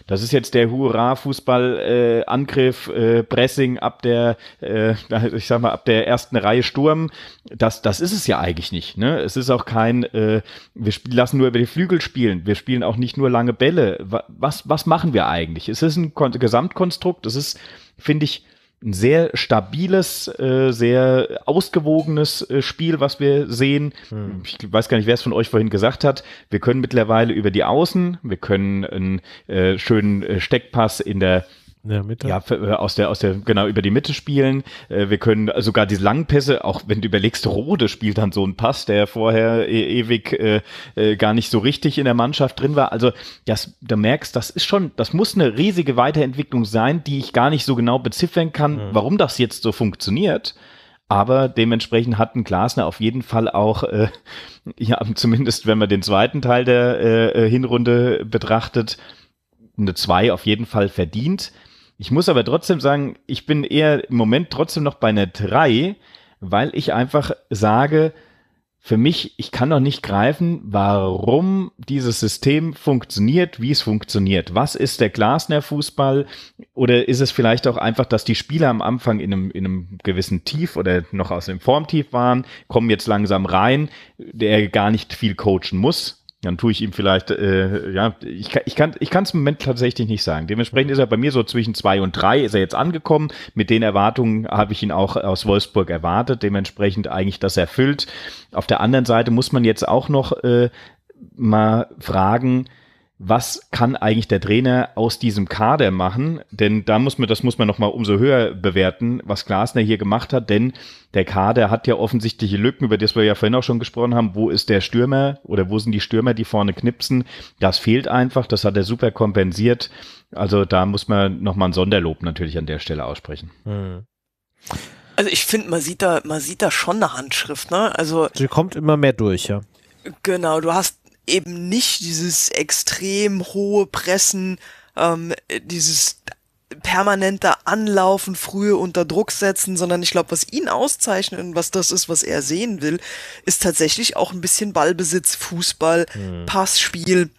das ist jetzt der Hurra-Fußball-Angriff, äh, äh, Pressing ab der, äh, ich sag mal, ab der ersten Reihe Sturm. Das, das ist es ja eigentlich nicht. Ne? Es ist auch kein, äh, wir lassen nur über die Flügel spielen. Wir spielen auch nicht nur lange Bälle. Was, was machen wir eigentlich? Es ist ein Gesamtkonstrukt. Es ist, finde ich, ein sehr stabiles, äh, sehr ausgewogenes äh, Spiel, was wir sehen. Hm. Ich weiß gar nicht, wer es von euch vorhin gesagt hat. Wir können mittlerweile über die Außen, wir können einen äh, schönen äh, Steckpass in der ja, Mitte. ja äh, aus der, aus der, genau, über die Mitte spielen. Äh, wir können äh, sogar diese langen Pässe, auch wenn du überlegst, Rode spielt dann so einen Pass, der vorher e ewig äh, äh, gar nicht so richtig in der Mannschaft drin war. Also, das, du merkst, das ist schon, das muss eine riesige Weiterentwicklung sein, die ich gar nicht so genau beziffern kann, mhm. warum das jetzt so funktioniert. Aber dementsprechend hatten Glasner auf jeden Fall auch, äh, ja, zumindest wenn man den zweiten Teil der äh, Hinrunde betrachtet, eine 2 auf jeden Fall verdient. Ich muss aber trotzdem sagen, ich bin eher im Moment trotzdem noch bei einer 3, weil ich einfach sage, für mich, ich kann noch nicht greifen, warum dieses System funktioniert, wie es funktioniert. Was ist der Glasner-Fußball? Oder ist es vielleicht auch einfach, dass die Spieler am Anfang in einem, in einem gewissen Tief oder noch aus dem Formtief waren, kommen jetzt langsam rein, der gar nicht viel coachen muss, dann tue ich ihm vielleicht, äh, ja, ich, kann, ich kann ich kann im Moment tatsächlich nicht sagen. Dementsprechend ist er bei mir so zwischen zwei und drei, ist er jetzt angekommen. Mit den Erwartungen habe ich ihn auch aus Wolfsburg erwartet, dementsprechend eigentlich das erfüllt. Auf der anderen Seite muss man jetzt auch noch äh, mal fragen, was kann eigentlich der Trainer aus diesem Kader machen? Denn da muss man, das muss man nochmal umso höher bewerten, was Glasner hier gemacht hat, denn der Kader hat ja offensichtliche Lücken, über das wir ja vorhin auch schon gesprochen haben. Wo ist der Stürmer oder wo sind die Stürmer, die vorne knipsen? Das fehlt einfach, das hat er super kompensiert. Also da muss man nochmal ein Sonderlob natürlich an der Stelle aussprechen. Hm. Also ich finde, man sieht da, man sieht da schon eine Handschrift, ne? Also. Sie kommt immer mehr durch, ja. Genau, du hast eben nicht dieses extrem hohe Pressen, ähm, dieses permanente Anlaufen, frühe unter Druck setzen, sondern ich glaube, was ihn auszeichnet und was das ist, was er sehen will, ist tatsächlich auch ein bisschen Ballbesitz, Fußball, mhm. Passspiel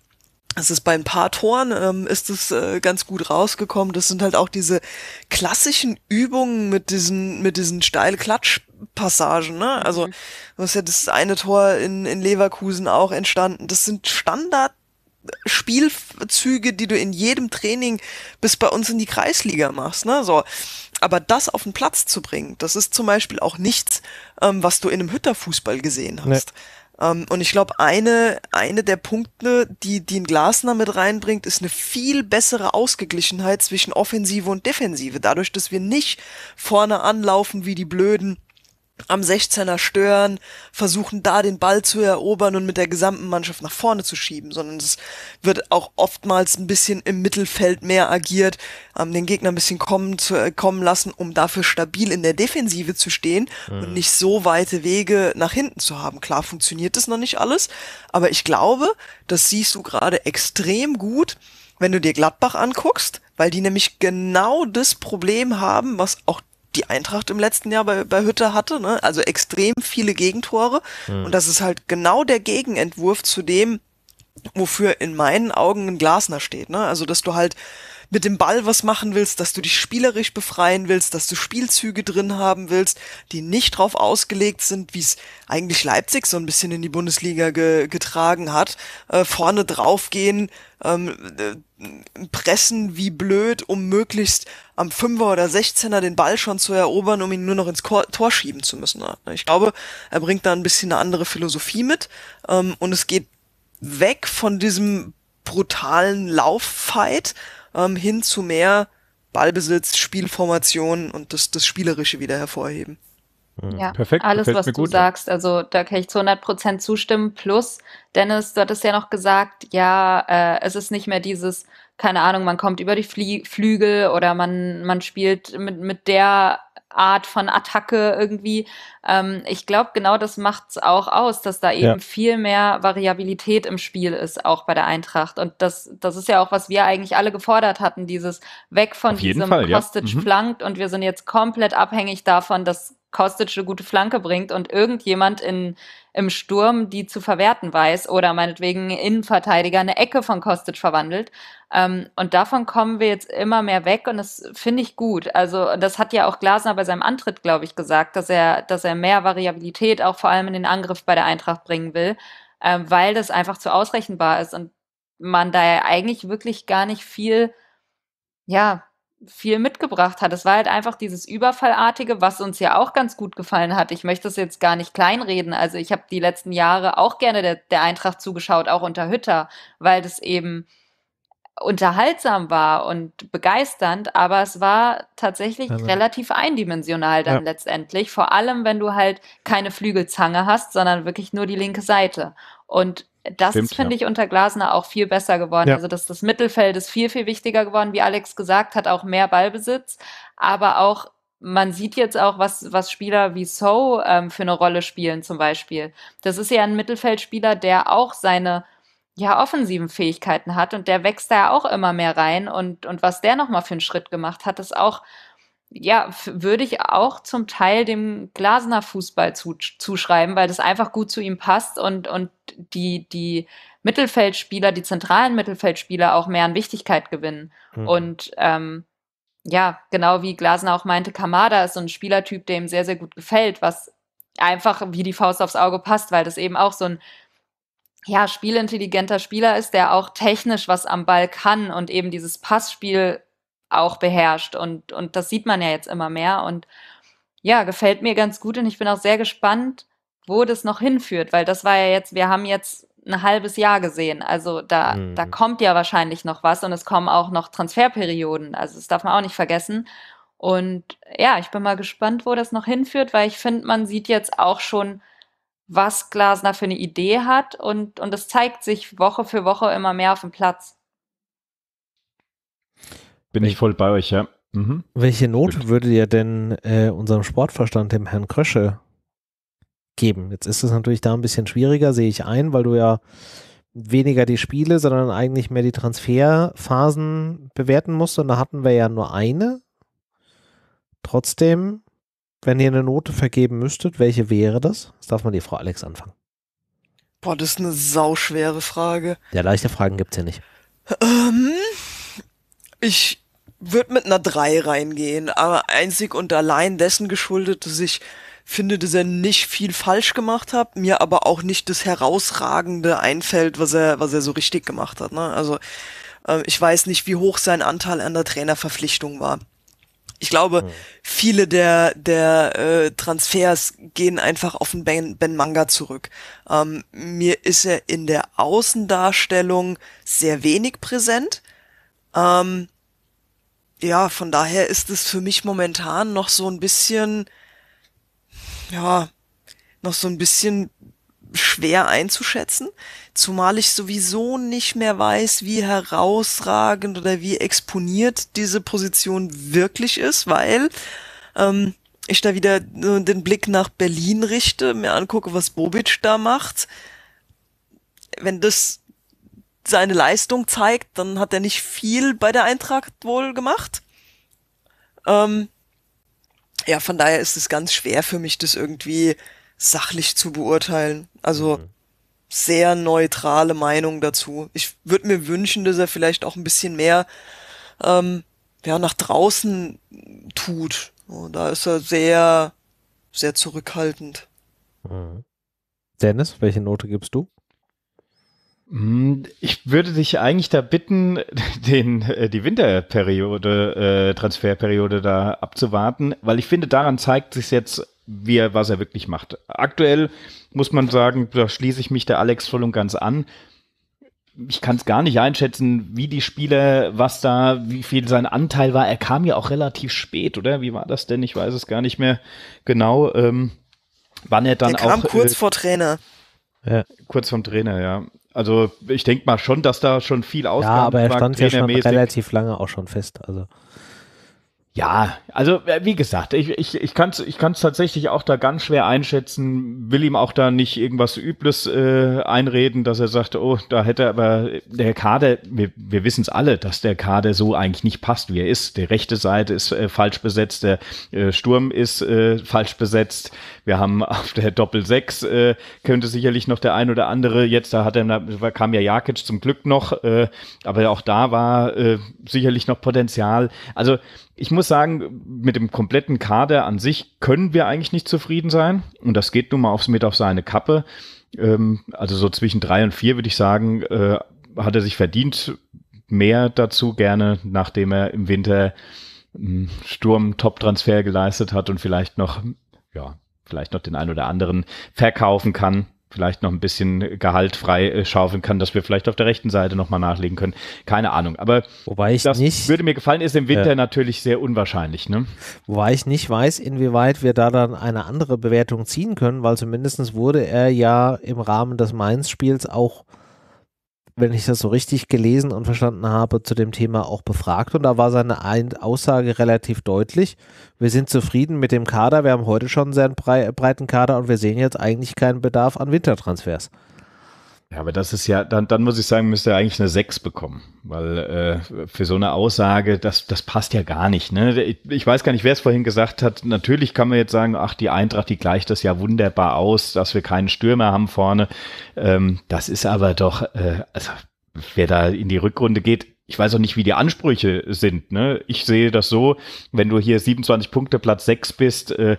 es ist bei ein paar Toren, ähm, ist es äh, ganz gut rausgekommen. Das sind halt auch diese klassischen Übungen mit diesen, mit diesen steil Klatschpassagen, ne? Also, das mhm. ist ja das eine Tor in, in Leverkusen auch entstanden. Das sind Standard äh, Spielzüge, die du in jedem Training bis bei uns in die Kreisliga machst, ne? So. Aber das auf den Platz zu bringen, das ist zum Beispiel auch nichts, ähm, was du in einem Hütterfußball gesehen hast. Nee. Um, ähm, und ich glaube, eine, eine der Punkte, die die ein Glasner mit reinbringt, ist eine viel bessere Ausgeglichenheit zwischen Offensive und Defensive. Dadurch, dass wir nicht vorne anlaufen wie die Blöden am 16er stören, versuchen da den Ball zu erobern und mit der gesamten Mannschaft nach vorne zu schieben, sondern es wird auch oftmals ein bisschen im Mittelfeld mehr agiert, ähm, den Gegner ein bisschen kommen, zu, äh, kommen lassen, um dafür stabil in der Defensive zu stehen mhm. und nicht so weite Wege nach hinten zu haben. Klar funktioniert das noch nicht alles, aber ich glaube, das siehst du gerade extrem gut, wenn du dir Gladbach anguckst, weil die nämlich genau das Problem haben, was auch die Eintracht im letzten Jahr bei, bei Hütte hatte, ne? also extrem viele Gegentore. Mhm. Und das ist halt genau der Gegenentwurf zu dem, wofür in meinen Augen ein Glasner steht. Ne? Also, dass du halt mit dem Ball was machen willst, dass du dich spielerisch befreien willst, dass du Spielzüge drin haben willst, die nicht drauf ausgelegt sind, wie es eigentlich Leipzig so ein bisschen in die Bundesliga ge getragen hat. Äh, vorne draufgehen, ähm, äh, pressen wie blöd, um möglichst am Fünfer oder Sechzehner den Ball schon zu erobern, um ihn nur noch ins Tor schieben zu müssen. Ich glaube, er bringt da ein bisschen eine andere Philosophie mit ähm, und es geht weg von diesem brutalen Lauffight ähm, hin zu mehr Ballbesitz, Spielformation und das, das Spielerische wieder hervorheben. Ja, Perfekt. alles, was du sagst, also da kann ich zu 100 Prozent zustimmen. Plus, Dennis, du hattest ja noch gesagt, ja, äh, es ist nicht mehr dieses, keine Ahnung, man kommt über die Flie Flügel oder man, man spielt mit, mit der Art von Attacke irgendwie. Ähm, ich glaube, genau das macht es auch aus, dass da eben ja. viel mehr Variabilität im Spiel ist, auch bei der Eintracht. Und das, das ist ja auch, was wir eigentlich alle gefordert hatten, dieses weg von diesem Fall, Kostic ja. mhm. flankt und wir sind jetzt komplett abhängig davon, dass Kostic eine gute Flanke bringt und irgendjemand in im Sturm die zu verwerten weiß oder meinetwegen Innenverteidiger eine Ecke von Kostic verwandelt. Ähm, und davon kommen wir jetzt immer mehr weg und das finde ich gut. Also das hat ja auch Glasner bei seinem Antritt, glaube ich, gesagt, dass er, dass er mehr Variabilität auch vor allem in den Angriff bei der Eintracht bringen will, ähm, weil das einfach zu ausrechenbar ist und man da ja eigentlich wirklich gar nicht viel ja, viel mitgebracht hat. Es war halt einfach dieses Überfallartige, was uns ja auch ganz gut gefallen hat. Ich möchte es jetzt gar nicht kleinreden. Also ich habe die letzten Jahre auch gerne der, der, Eintracht zugeschaut, auch unter Hütter, weil das eben unterhaltsam war und begeisternd, aber es war tatsächlich also. relativ eindimensional dann ja. letztendlich, vor allem wenn du halt keine Flügelzange hast, sondern wirklich nur die linke Seite. Und das finde ja. ich unter Glasner auch viel besser geworden. Ja. Also das, das Mittelfeld ist viel, viel wichtiger geworden. Wie Alex gesagt hat, auch mehr Ballbesitz, aber auch man sieht jetzt auch, was, was Spieler wie So ähm, für eine Rolle spielen zum Beispiel. Das ist ja ein Mittelfeldspieler, der auch seine ja, offensiven Fähigkeiten hat und der wächst da ja auch immer mehr rein. Und, und was der nochmal für einen Schritt gemacht hat, ist auch ja, würde ich auch zum Teil dem Glasner Fußball zu, zuschreiben, weil das einfach gut zu ihm passt und, und die, die Mittelfeldspieler, die zentralen Mittelfeldspieler auch mehr an Wichtigkeit gewinnen. Mhm. Und ähm, ja, genau wie Glasner auch meinte, Kamada ist so ein Spielertyp, der ihm sehr, sehr gut gefällt, was einfach wie die Faust aufs Auge passt, weil das eben auch so ein ja, spielintelligenter Spieler ist, der auch technisch was am Ball kann und eben dieses Passspiel auch beherrscht. Und, und das sieht man ja jetzt immer mehr. Und ja, gefällt mir ganz gut. Und ich bin auch sehr gespannt, wo das noch hinführt, weil das war ja jetzt, wir haben jetzt ein halbes Jahr gesehen. Also da, mhm. da kommt ja wahrscheinlich noch was und es kommen auch noch Transferperioden. Also das darf man auch nicht vergessen. Und ja, ich bin mal gespannt, wo das noch hinführt, weil ich finde, man sieht jetzt auch schon, was Glasner für eine Idee hat und, und das zeigt sich Woche für Woche immer mehr auf dem Platz. Bin Wel ich voll bei euch, ja. Mhm. Welche Note Gut. würdet ihr denn äh, unserem Sportverstand, dem Herrn Krösche, geben? Jetzt ist es natürlich da ein bisschen schwieriger, sehe ich ein, weil du ja weniger die Spiele, sondern eigentlich mehr die Transferphasen bewerten musst. Und da hatten wir ja nur eine. Trotzdem, wenn ihr eine Note vergeben müsstet, welche wäre das? Das darf man die Frau Alex anfangen. Boah, das ist eine sauschwere Frage. Ja, leichte Fragen gibt es ja nicht. Ähm, ich würde mit einer 3 reingehen, aber einzig und allein dessen geschuldet, dass ich finde, dass er nicht viel falsch gemacht hat, mir aber auch nicht das herausragende einfällt, was er, was er so richtig gemacht hat. Ne? Also äh, ich weiß nicht, wie hoch sein Anteil an der Trainerverpflichtung war. Ich glaube, mhm. viele der, der äh, Transfers gehen einfach auf den Ben, ben Manga zurück. Ähm, mir ist er in der Außendarstellung sehr wenig präsent. Ähm, ja, von daher ist es für mich momentan noch so ein bisschen, ja, noch so ein bisschen schwer einzuschätzen, zumal ich sowieso nicht mehr weiß, wie herausragend oder wie exponiert diese Position wirklich ist, weil ähm, ich da wieder den Blick nach Berlin richte, mir angucke, was Bobic da macht. Wenn das seine Leistung zeigt, dann hat er nicht viel bei der Eintracht wohl gemacht. Ähm, ja, von daher ist es ganz schwer für mich, das irgendwie sachlich zu beurteilen. Also mhm. sehr neutrale Meinung dazu. Ich würde mir wünschen, dass er vielleicht auch ein bisschen mehr ähm, ja, nach draußen tut. Da ist er sehr, sehr zurückhaltend. Mhm. Dennis, welche Note gibst du? Hm, ich würde dich eigentlich da bitten, den, äh, die Winterperiode, äh, Transferperiode da abzuwarten, weil ich finde, daran zeigt sich jetzt, wie er, was er wirklich macht. Aktuell muss man sagen, da schließe ich mich der Alex voll und ganz an. Ich kann es gar nicht einschätzen, wie die Spieler, was da, wie viel sein Anteil war. Er kam ja auch relativ spät, oder? Wie war das denn? Ich weiß es gar nicht mehr genau. Ähm, wann er dann er kam auch, kurz äh, vor Trainer. Ja. Kurz vom Trainer, ja. Also ich denke mal schon, dass da schon viel auskam. Ja, aber er stand ja schon relativ lange auch schon fest. Also. Ja, also äh, wie gesagt, ich, ich, ich kann es ich kann's tatsächlich auch da ganz schwer einschätzen, will ihm auch da nicht irgendwas Übles äh, einreden, dass er sagt, oh, da hätte aber der Kader, wir, wir wissen es alle, dass der Kader so eigentlich nicht passt, wie er ist. Die rechte Seite ist äh, falsch besetzt, der äh, Sturm ist äh, falsch besetzt, wir haben auf der Doppel-6 äh, könnte sicherlich noch der ein oder andere, jetzt da hat er, da kam ja Jakic zum Glück noch, äh, aber auch da war äh, sicherlich noch Potenzial. Also ich muss sagen, mit dem kompletten Kader an sich können wir eigentlich nicht zufrieden sein. Und das geht nun mal aufs, mit auf seine Kappe. Ähm, also so zwischen drei und vier würde ich sagen, äh, hat er sich verdient. Mehr dazu gerne, nachdem er im Winter einen Sturm-Top-Transfer geleistet hat und vielleicht noch, ja, vielleicht noch den einen oder anderen verkaufen kann vielleicht noch ein bisschen Gehalt frei äh, schaufeln kann, dass wir vielleicht auf der rechten Seite nochmal nachlegen können. Keine Ahnung. Aber Wobei ich das nicht, würde mir gefallen, ist im Winter ja. natürlich sehr unwahrscheinlich. Ne? Wobei ich nicht weiß, inwieweit wir da dann eine andere Bewertung ziehen können, weil zumindest wurde er ja im Rahmen des Mainz-Spiels auch wenn ich das so richtig gelesen und verstanden habe, zu dem Thema auch befragt und da war seine Aussage relativ deutlich. Wir sind zufrieden mit dem Kader, wir haben heute schon einen sehr breiten Kader und wir sehen jetzt eigentlich keinen Bedarf an Wintertransfers. Ja, aber das ist ja, dann, dann muss ich sagen, müsste er eigentlich eine 6 bekommen, weil äh, für so eine Aussage, das, das passt ja gar nicht. Ne? Ich, ich weiß gar nicht, wer es vorhin gesagt hat. Natürlich kann man jetzt sagen, ach, die Eintracht, die gleicht das ja wunderbar aus, dass wir keinen Stürmer haben vorne. Ähm, das ist aber doch, äh, also wer da in die Rückrunde geht, ich weiß auch nicht, wie die Ansprüche sind. Ne? Ich sehe das so, wenn du hier 27 Punkte Platz 6 bist äh,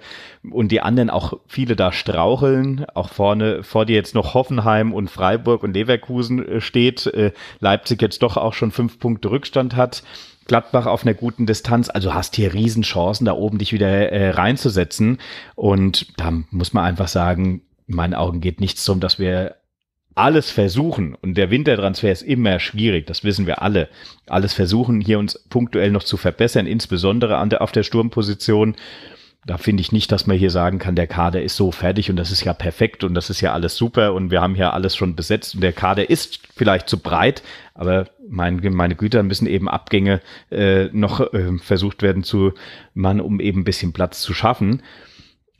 und die anderen auch viele da straucheln, auch vorne vor dir jetzt noch Hoffenheim und Freiburg und Leverkusen äh, steht, äh, Leipzig jetzt doch auch schon fünf Punkte Rückstand hat. Gladbach auf einer guten Distanz, also hast hier Riesenchancen, da oben dich wieder äh, reinzusetzen. Und da muss man einfach sagen, in meinen Augen geht nichts darum, dass wir alles versuchen, und der Wintertransfer ist immer schwierig, das wissen wir alle, alles versuchen, hier uns punktuell noch zu verbessern, insbesondere an der, auf der Sturmposition. Da finde ich nicht, dass man hier sagen kann, der Kader ist so fertig und das ist ja perfekt und das ist ja alles super und wir haben hier alles schon besetzt und der Kader ist vielleicht zu breit, aber mein, meine Güter müssen eben Abgänge äh, noch äh, versucht werden zu man, um eben ein bisschen Platz zu schaffen.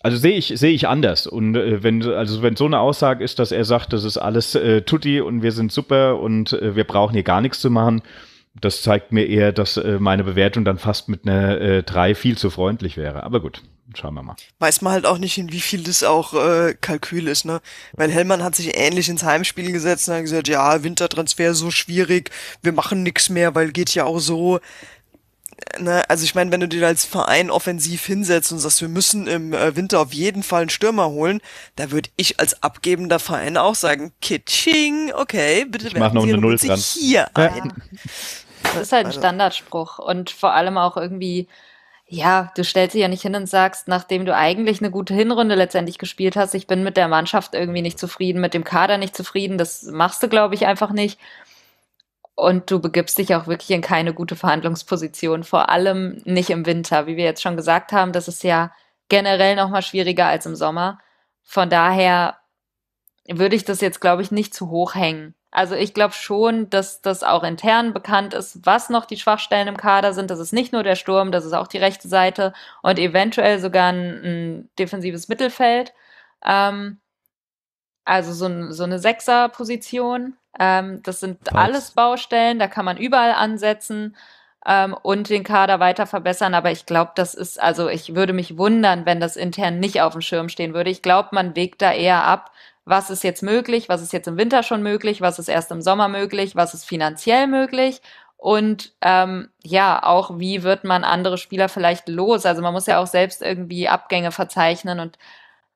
Also sehe ich, sehe ich anders. Und äh, wenn, also wenn so eine Aussage ist, dass er sagt, das ist alles äh, Tutti und wir sind super und äh, wir brauchen hier gar nichts zu machen, das zeigt mir eher, dass äh, meine Bewertung dann fast mit einer äh, 3 viel zu freundlich wäre. Aber gut, schauen wir mal. Weiß man halt auch nicht, in wie viel das auch äh, Kalkül ist, ne? Weil Hellmann hat sich ähnlich ins Heimspiel gesetzt und hat gesagt, ja, Wintertransfer so schwierig, wir machen nichts mehr, weil geht ja auch so ne, also ich meine, wenn du dir als Verein offensiv hinsetzt und sagst, wir müssen im äh, Winter auf jeden Fall einen Stürmer holen, da würde ich als abgebender Verein auch sagen, kitsching, okay, bitte ich mach noch eine hier ein. Das ist halt ein also. Standardspruch und vor allem auch irgendwie ja, du stellst dich ja nicht hin und sagst, nachdem du eigentlich eine gute Hinrunde letztendlich gespielt hast, ich bin mit der Mannschaft irgendwie nicht zufrieden, mit dem Kader nicht zufrieden, das machst du, glaube ich, einfach nicht und du begibst dich auch wirklich in keine gute Verhandlungsposition, vor allem nicht im Winter. Wie wir jetzt schon gesagt haben, das ist ja generell nochmal schwieriger als im Sommer. Von daher würde ich das jetzt, glaube ich, nicht zu hoch hängen. Also ich glaube schon, dass das auch intern bekannt ist, was noch die Schwachstellen im Kader sind. Das ist nicht nur der Sturm, das ist auch die rechte Seite und eventuell sogar ein, ein defensives Mittelfeld. Ähm, also so, so eine Sechser-Position. Ähm, das sind Falls. alles Baustellen, da kann man überall ansetzen ähm, und den Kader weiter verbessern. Aber ich glaube, das ist, also ich würde mich wundern, wenn das intern nicht auf dem Schirm stehen würde. Ich glaube, man wägt da eher ab, was ist jetzt möglich, was ist jetzt im Winter schon möglich, was ist erst im Sommer möglich, was ist finanziell möglich und ähm, ja, auch wie wird man andere Spieler vielleicht los? Also man muss ja auch selbst irgendwie Abgänge verzeichnen und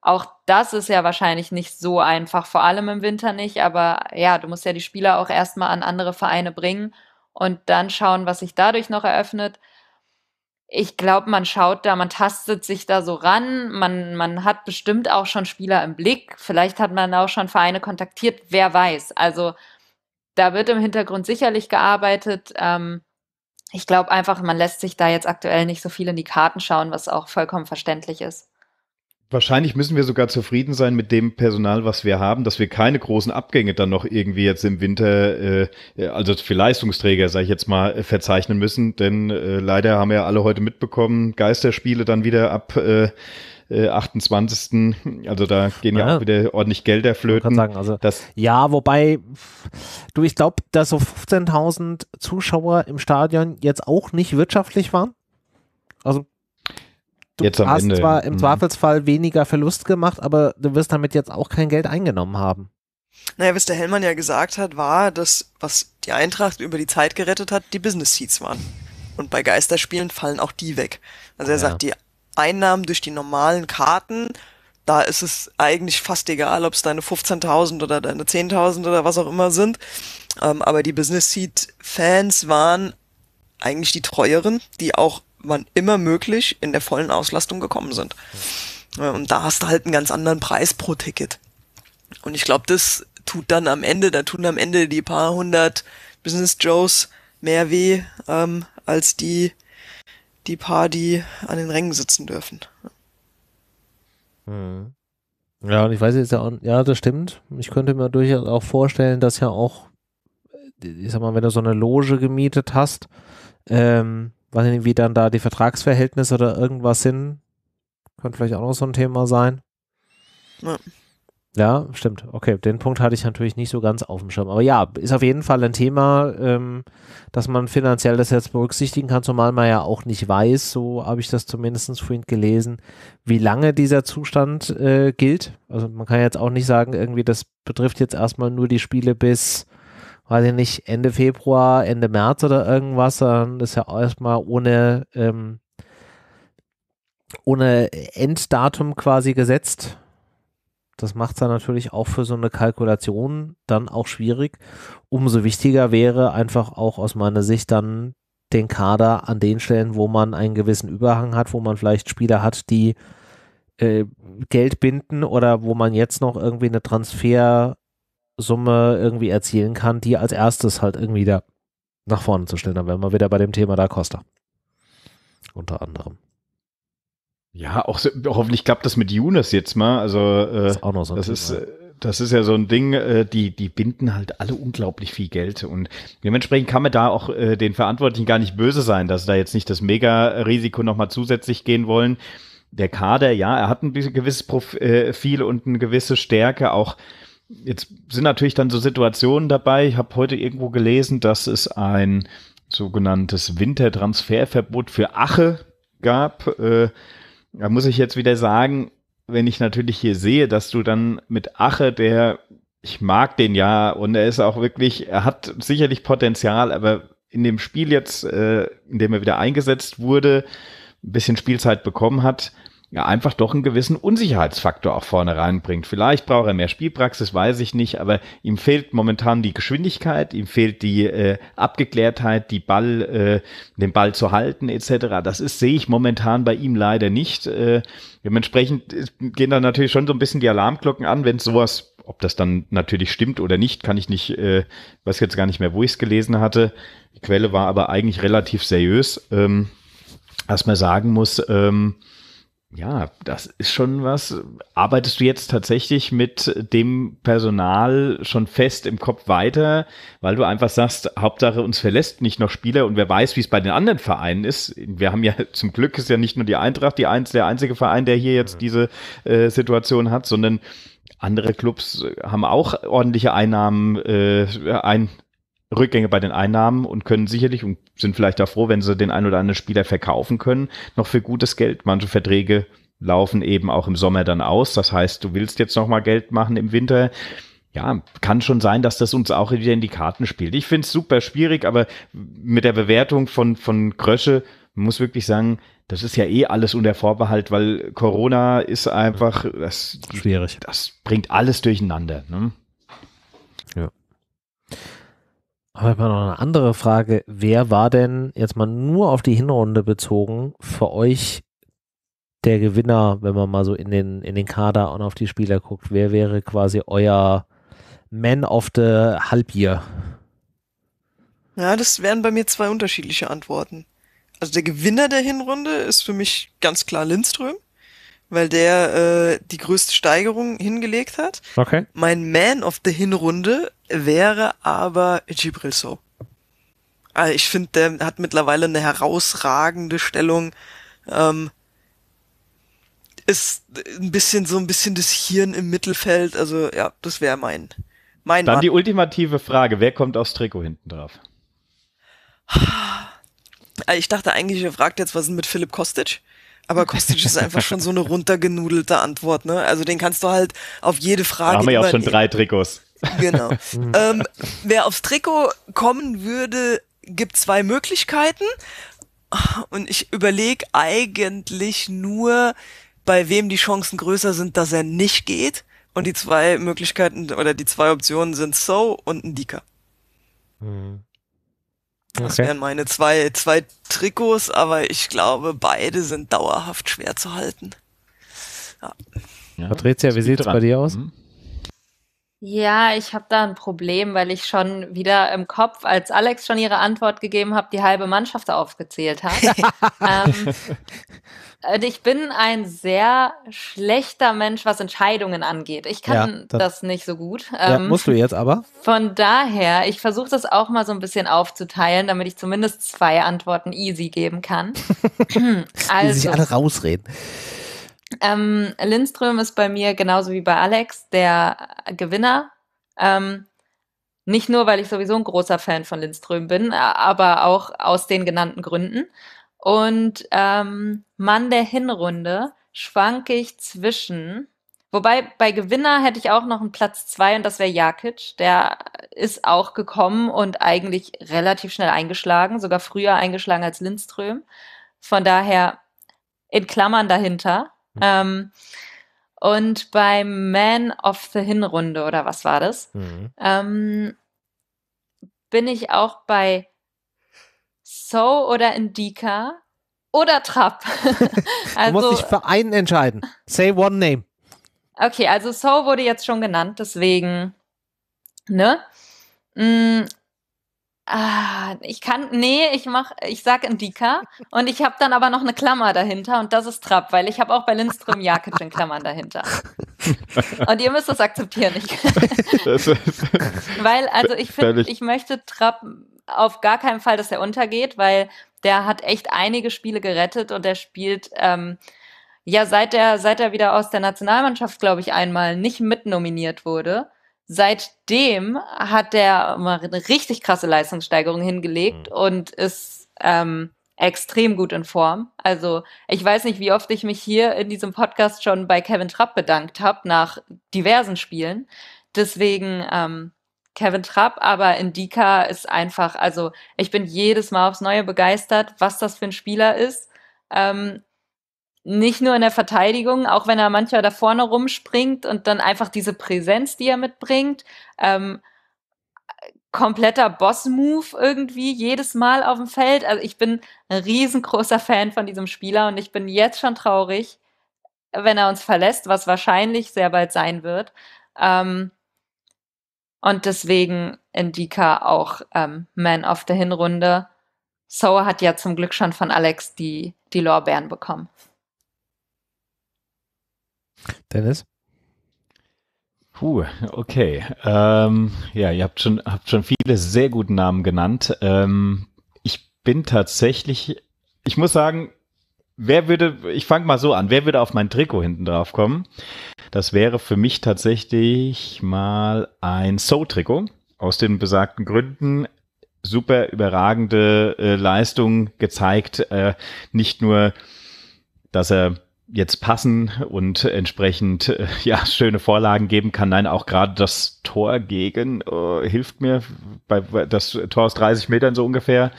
auch das ist ja wahrscheinlich nicht so einfach, vor allem im Winter nicht. Aber ja, du musst ja die Spieler auch erstmal an andere Vereine bringen und dann schauen, was sich dadurch noch eröffnet. Ich glaube, man schaut da, man tastet sich da so ran. Man, man hat bestimmt auch schon Spieler im Blick. Vielleicht hat man auch schon Vereine kontaktiert. Wer weiß. Also da wird im Hintergrund sicherlich gearbeitet. Ähm, ich glaube einfach, man lässt sich da jetzt aktuell nicht so viel in die Karten schauen, was auch vollkommen verständlich ist. Wahrscheinlich müssen wir sogar zufrieden sein mit dem Personal, was wir haben, dass wir keine großen Abgänge dann noch irgendwie jetzt im Winter, äh, äh also für Leistungsträger, sage ich jetzt mal, äh, verzeichnen müssen. Denn äh, leider haben wir ja alle heute mitbekommen, Geisterspiele dann wieder ab äh, 28. Äh, also da gehen ja, ja auch wieder ordentlich Gelder flöten. Sagen, also, das ja, wobei, du, ich glaube, dass so 15.000 Zuschauer im Stadion jetzt auch nicht wirtschaftlich waren. Also du jetzt hast Ende. zwar im mhm. Zweifelsfall weniger Verlust gemacht, aber du wirst damit jetzt auch kein Geld eingenommen haben. Naja, was der Hellmann ja gesagt hat, war, dass was die Eintracht über die Zeit gerettet hat, die Business Seats waren. Und bei Geisterspielen fallen auch die weg. Also er ah, ja. sagt, die Einnahmen durch die normalen Karten, da ist es eigentlich fast egal, ob es deine 15.000 oder deine 10.000 oder was auch immer sind. Ähm, aber die Business Seat Fans waren eigentlich die treueren, die auch wann immer möglich in der vollen Auslastung gekommen sind. Und da hast du halt einen ganz anderen Preis pro Ticket. Und ich glaube, das tut dann am Ende, da tun am Ende die paar hundert Business Joes mehr weh ähm, als die, die paar, die an den Rängen sitzen dürfen. Hm. Ja, und ich weiß jetzt ja, auch, ja, das stimmt. Ich könnte mir durchaus auch vorstellen, dass ja auch, ich sag mal, wenn du so eine Loge gemietet hast, ähm, weiß ich nicht, wie dann da die Vertragsverhältnisse oder irgendwas sind. Könnte vielleicht auch noch so ein Thema sein. Ja. ja. stimmt. Okay, den Punkt hatte ich natürlich nicht so ganz auf dem Schirm. Aber ja, ist auf jeden Fall ein Thema, ähm, dass man finanziell das jetzt berücksichtigen kann, zumal man ja auch nicht weiß, so habe ich das zumindest vorhin gelesen, wie lange dieser Zustand äh, gilt. Also man kann jetzt auch nicht sagen, irgendwie, das betrifft jetzt erstmal nur die Spiele bis weiß ich nicht, Ende Februar, Ende März oder irgendwas, dann ist ja erstmal ohne, ähm, ohne Enddatum quasi gesetzt. Das macht es dann natürlich auch für so eine Kalkulation dann auch schwierig. Umso wichtiger wäre einfach auch aus meiner Sicht dann den Kader an den Stellen, wo man einen gewissen Überhang hat, wo man vielleicht Spieler hat, die äh, Geld binden oder wo man jetzt noch irgendwie eine Transfer Summe irgendwie erzielen kann, die als erstes halt irgendwie da nach vorne zu stellen. Dann wären wir wieder bei dem Thema Da Costa. Unter anderem. Ja, auch so, hoffentlich klappt das mit Younes jetzt mal. Also äh, das ist auch noch so ein das Thema. ist äh, das ist ja so ein Ding, äh, die, die binden halt alle unglaublich viel Geld. Und dementsprechend kann man da auch äh, den Verantwortlichen gar nicht böse sein, dass da jetzt nicht das Mega-Risiko nochmal zusätzlich gehen wollen. Der Kader, ja, er hat ein gewisses Profil äh, und eine gewisse Stärke, auch jetzt sind natürlich dann so Situationen dabei. Ich habe heute irgendwo gelesen, dass es ein sogenanntes Wintertransferverbot für Ache gab. Äh, da muss ich jetzt wieder sagen, wenn ich natürlich hier sehe, dass du dann mit Ache, der, ich mag den ja und er ist auch wirklich, er hat sicherlich Potenzial, aber in dem Spiel jetzt, äh, in dem er wieder eingesetzt wurde, ein bisschen Spielzeit bekommen hat, ja, einfach doch einen gewissen Unsicherheitsfaktor auch vorne reinbringt. Vielleicht braucht er mehr Spielpraxis, weiß ich nicht, aber ihm fehlt momentan die Geschwindigkeit, ihm fehlt die äh, Abgeklärtheit, die Ball, äh, den Ball zu halten etc. Das ist sehe ich momentan bei ihm leider nicht. Äh, dementsprechend äh, gehen da natürlich schon so ein bisschen die Alarmglocken an, wenn sowas, ob das dann natürlich stimmt oder nicht, kann ich nicht, äh, weiß jetzt gar nicht mehr, wo ich es gelesen hatte. Die Quelle war aber eigentlich relativ seriös, ähm, dass man sagen muss. Ähm, ja, das ist schon was. Arbeitest du jetzt tatsächlich mit dem Personal schon fest im Kopf weiter, weil du einfach sagst, Hauptsache uns verlässt nicht noch Spieler und wer weiß, wie es bei den anderen Vereinen ist. Wir haben ja zum Glück ist ja nicht nur die Eintracht die eins, der einzige Verein, der hier jetzt mhm. diese äh, Situation hat, sondern andere Clubs haben auch ordentliche Einnahmen äh, ein Rückgänge bei den Einnahmen und können sicherlich und sind vielleicht auch froh, wenn sie den ein oder anderen Spieler verkaufen können, noch für gutes Geld. Manche Verträge laufen eben auch im Sommer dann aus. Das heißt, du willst jetzt nochmal Geld machen im Winter. Ja, kann schon sein, dass das uns auch wieder in die Karten spielt. Ich finde es super schwierig, aber mit der Bewertung von, von Krösche muss wirklich sagen, das ist ja eh alles unter Vorbehalt, weil Corona ist einfach, das, schwierig. Das bringt alles durcheinander. Ne? Ja. Aber ich habe noch eine andere Frage. Wer war denn jetzt mal nur auf die Hinrunde bezogen für euch der Gewinner, wenn man mal so in den, in den Kader und auf die Spieler guckt? Wer wäre quasi euer Man of the Halbjahr? Ja, das wären bei mir zwei unterschiedliche Antworten. Also der Gewinner der Hinrunde ist für mich ganz klar Lindström weil der äh, die größte Steigerung hingelegt hat. Okay. Mein Man of the Hinrunde wäre aber Gibril So. Also ich finde, der hat mittlerweile eine herausragende Stellung. Ähm, ist ein bisschen so ein bisschen das Hirn im Mittelfeld. Also ja, das wäre mein mein. Dann Mann. die ultimative Frage: Wer kommt aufs Trikot hinten drauf? Ah, ich dachte eigentlich, ihr fragt jetzt, was ist mit Philipp Kostic? Aber Kostic ist einfach schon so eine runtergenudelte Antwort, ne? Also den kannst du halt auf jede Frage. Da haben wir ja auch schon drei Trikots. Genau. Mhm. ähm, wer aufs Trikot kommen würde, gibt zwei Möglichkeiten. Und ich überlege eigentlich nur, bei wem die Chancen größer sind, dass er nicht geht. Und die zwei Möglichkeiten oder die zwei Optionen sind So und ein Dika. Mhm. Das okay. wären meine zwei, zwei Trikots, aber ich glaube, beide sind dauerhaft schwer zu halten. Ja. Ja, Patricia, wie sieht es bei dir aus? Mhm. Ja, ich habe da ein Problem, weil ich schon wieder im Kopf, als Alex schon ihre Antwort gegeben hat, die halbe Mannschaft aufgezählt hat. ähm, also ich bin ein sehr schlechter Mensch, was Entscheidungen angeht. Ich kann ja, das, das, nicht so gut. Ja, ähm, musst du jetzt aber. Von daher, ich versuche das auch mal so ein bisschen aufzuteilen, damit ich zumindest zwei Antworten easy geben kann. also, Die sich alle rausreden. Ähm, Lindström ist bei mir genauso wie bei Alex der Gewinner. Ähm, nicht nur, weil ich sowieso ein großer Fan von Lindström bin, aber auch aus den genannten Gründen. Und ähm, Mann der Hinrunde schwanke ich zwischen. Wobei bei Gewinner hätte ich auch noch einen Platz zwei und das wäre Jakic. Der ist auch gekommen und eigentlich relativ schnell eingeschlagen, sogar früher eingeschlagen als Lindström. Von daher in Klammern dahinter. Mhm. Ähm, und beim Man of the Hinrunde oder was war das? Mhm. Ähm, bin ich auch bei so oder Indica oder Trap. also, du musst also dich für einen entscheiden. Say one name. Okay, also So wurde jetzt schon genannt, deswegen, ne? Mm, Ah, ich kann, nee, ich mach, ich sag Indika und ich habe dann aber noch eine Klammer dahinter und das ist Trapp, weil ich habe auch bei Lindström Jakic in Klammern dahinter. Und ihr müsst das akzeptieren. Ich, das weil, also ich finde, ich möchte Trapp auf gar keinen Fall, dass er untergeht, weil der hat echt einige Spiele gerettet und der spielt, ähm, ja, seit er, seit er wieder aus der Nationalmannschaft, glaube ich, einmal nicht mitnominiert wurde, seitdem hat der mal eine richtig krasse Leistungssteigerung hingelegt mhm. und ist ähm, extrem gut in Form. Also ich weiß nicht, wie oft ich mich hier in diesem Podcast schon bei Kevin Trapp bedankt habe nach diversen Spielen. Deswegen ähm, Kevin Trapp, aber Indika ist einfach, also ich bin jedes Mal aufs Neue begeistert, was das für ein Spieler ist. Ähm, nicht nur in der Verteidigung, auch wenn er manchmal da vorne rumspringt und dann einfach diese Präsenz, die er mitbringt. Ähm, kompletter Boss-Move irgendwie jedes Mal auf dem Feld. Also ich bin ein riesengroßer Fan von diesem Spieler und ich bin jetzt schon traurig, wenn er uns verlässt, was wahrscheinlich sehr bald sein wird. Ähm, und deswegen Indika auch ähm, Man of the Hinrunde. So hat ja zum Glück schon von Alex die, die Lorbeeren bekommen. Dennis? Puh, okay. Ähm, ja, ihr habt schon, habt schon viele sehr gute Namen genannt. Ähm, ich bin tatsächlich, ich muss sagen, wer würde, ich fange mal so an, wer würde auf mein Trikot hinten drauf kommen? Das wäre für mich tatsächlich mal ein Soul-Trikot. Aus den besagten Gründen super überragende äh, Leistung gezeigt. Äh, nicht nur, dass er jetzt passen und entsprechend äh, ja schöne Vorlagen geben kann. Nein, auch gerade das Tor gegen äh, hilft mir bei das Tor aus 30 Metern so ungefähr.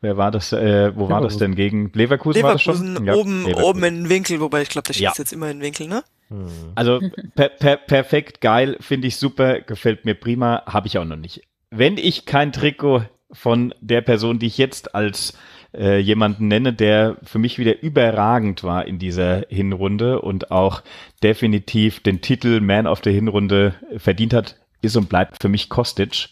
Wer war das? Äh, wo war das denn gegen Leverkusen? Leverkusen, war das schon? oben Leverkusen. oben in den Winkel, wobei ich glaube, der schießt ja. jetzt immer in den Winkel, ne? Hm. Also per, per, perfekt, geil, finde ich super, gefällt mir prima, habe ich auch noch nicht. Wenn ich kein Trikot von der Person, die ich jetzt als äh, jemanden nenne, der für mich wieder überragend war in dieser Hinrunde und auch definitiv den Titel Man of the Hinrunde verdient hat, ist und bleibt für mich Kostic.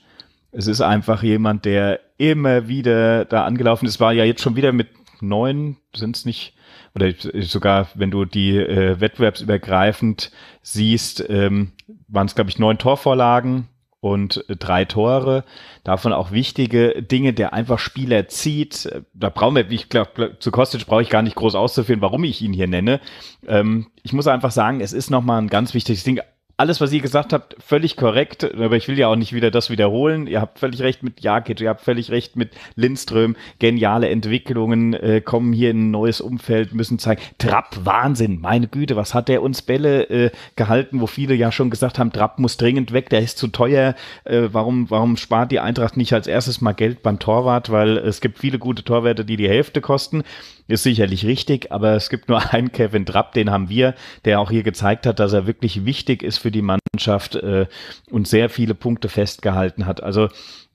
Es ist einfach jemand, der immer wieder da angelaufen ist. War ja jetzt schon wieder mit neun, sind es nicht, oder sogar wenn du die äh, wettbewerbsübergreifend siehst, ähm, waren es, glaube ich, neun Torvorlagen, und äh, drei Tore. Davon auch wichtige Dinge, der einfach Spieler zieht. Äh, da brauchen wir, ich glaube, zu Kostic brauche ich gar nicht groß auszuführen, warum ich ihn hier nenne. Ähm, ich muss einfach sagen, es ist nochmal ein ganz wichtiges Ding alles, was ihr gesagt habt, völlig korrekt, aber ich will ja auch nicht wieder das wiederholen. Ihr habt völlig recht mit Jakic, ihr habt völlig recht mit Lindström. Geniale Entwicklungen äh, kommen hier in ein neues Umfeld, müssen zeigen. Trapp, Wahnsinn, meine Güte, was hat der uns Bälle äh, gehalten, wo viele ja schon gesagt haben, Trapp muss dringend weg, der ist zu teuer. Äh, warum, warum spart die Eintracht nicht als erstes mal Geld beim Torwart? Weil es gibt viele gute Torwärter, die die Hälfte kosten ist sicherlich richtig, aber es gibt nur einen Kevin Trapp, den haben wir, der auch hier gezeigt hat, dass er wirklich wichtig ist für die Mannschaft äh, und sehr viele Punkte festgehalten hat. Also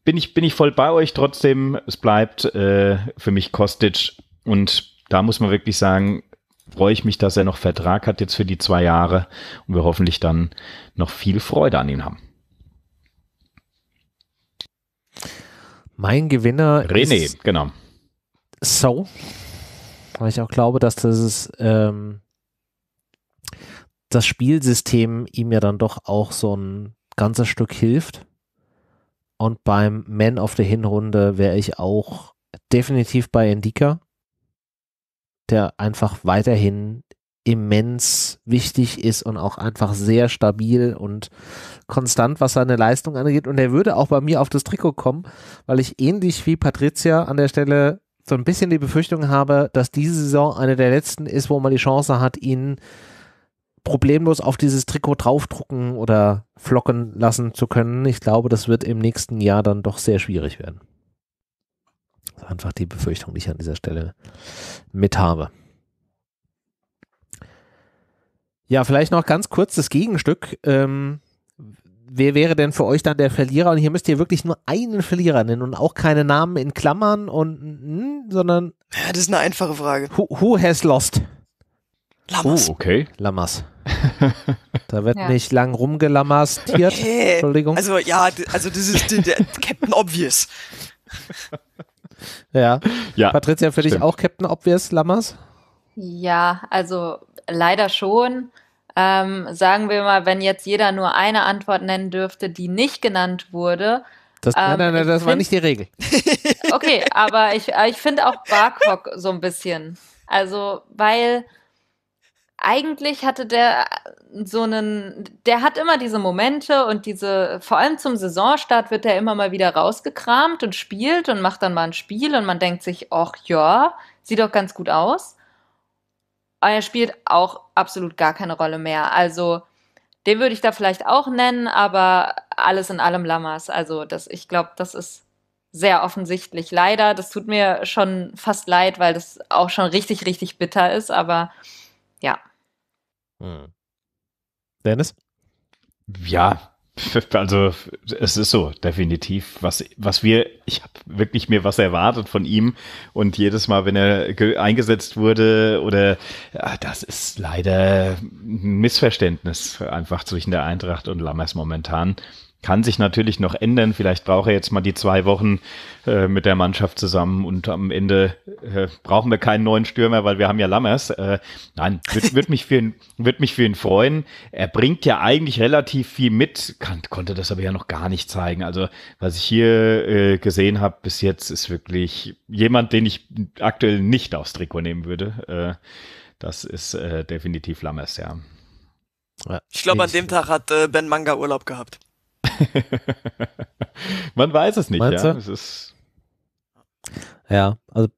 bin ich, bin ich voll bei euch trotzdem. Es bleibt äh, für mich Kostic und da muss man wirklich sagen, freue ich mich, dass er noch Vertrag hat jetzt für die zwei Jahre und wir hoffentlich dann noch viel Freude an ihm haben. Mein Gewinner René, ist genau. So, weil ich auch glaube, dass das ähm, das Spielsystem ihm ja dann doch auch so ein ganzes Stück hilft. Und beim Man of the Hinrunde wäre ich auch definitiv bei Endika, der einfach weiterhin immens wichtig ist und auch einfach sehr stabil und konstant, was seine Leistung angeht. Und er würde auch bei mir auf das Trikot kommen, weil ich ähnlich wie Patricia an der Stelle so ein bisschen die Befürchtung habe, dass diese Saison eine der letzten ist, wo man die Chance hat, ihn problemlos auf dieses Trikot draufdrucken oder flocken lassen zu können. Ich glaube, das wird im nächsten Jahr dann doch sehr schwierig werden. Das ist einfach die Befürchtung, die ich an dieser Stelle mit habe. Ja, vielleicht noch ganz kurz das Gegenstück. Ähm, wer wäre denn für euch dann der Verlierer? Und hier müsst ihr wirklich nur einen Verlierer nennen und auch keine Namen in Klammern und, hm, sondern. Ja, das ist eine einfache Frage. Who, who has lost? Lammers. Oh, okay. Lammers. Da wird ja. nicht lang rumgelamasstiert. Okay. Entschuldigung. Also ja, also das ist der, der Captain Obvious. Ja. ja. Patricia, für stimmt. dich auch Captain Obvious Lammers? Ja, also leider schon ähm, sagen wir mal, wenn jetzt jeder nur eine Antwort nennen dürfte, die nicht genannt wurde. Das, ähm, nein, nein, nein, das find, war nicht die Regel. Okay, aber ich, äh, ich finde auch Barcock so ein bisschen. Also, weil eigentlich hatte der äh, so einen, der hat immer diese Momente und diese, vor allem zum Saisonstart wird er immer mal wieder rausgekramt und spielt und macht dann mal ein Spiel und man denkt sich, ach ja, sieht doch ganz gut aus. Und er spielt auch absolut gar keine Rolle mehr. Also den würde ich da vielleicht auch nennen, aber alles in allem Lammers. Also das, ich glaube, das ist sehr offensichtlich. Leider, das tut mir schon fast leid, weil das auch schon richtig, richtig bitter ist, aber ja. Hm. Dennis? Ja, Also es ist so, definitiv. Was, was wir, ich habe wirklich mir was erwartet von ihm und jedes Mal, wenn er eingesetzt wurde oder ach, das ist leider ein Missverständnis einfach zwischen der Eintracht und Lammers momentan kann sich natürlich noch ändern. Vielleicht braucht er jetzt mal die zwei Wochen äh, mit der Mannschaft zusammen und am Ende äh, brauchen wir keinen neuen Stürmer, weil wir haben ja Lammers. Äh, nein, würde würd mich, für ihn, würd mich für ihn freuen. Er bringt ja eigentlich relativ viel mit, kann, konnte das aber ja noch gar nicht zeigen. Also was ich hier äh, gesehen habe bis jetzt ist wirklich jemand, den ich aktuell nicht aufs Trikot nehmen würde. Äh, das ist äh, definitiv Lammers, ja. Ich glaube, an dem Tag hat äh, Ben Manga Urlaub gehabt. Man weiß es nicht, Meinst ja. Es ja, also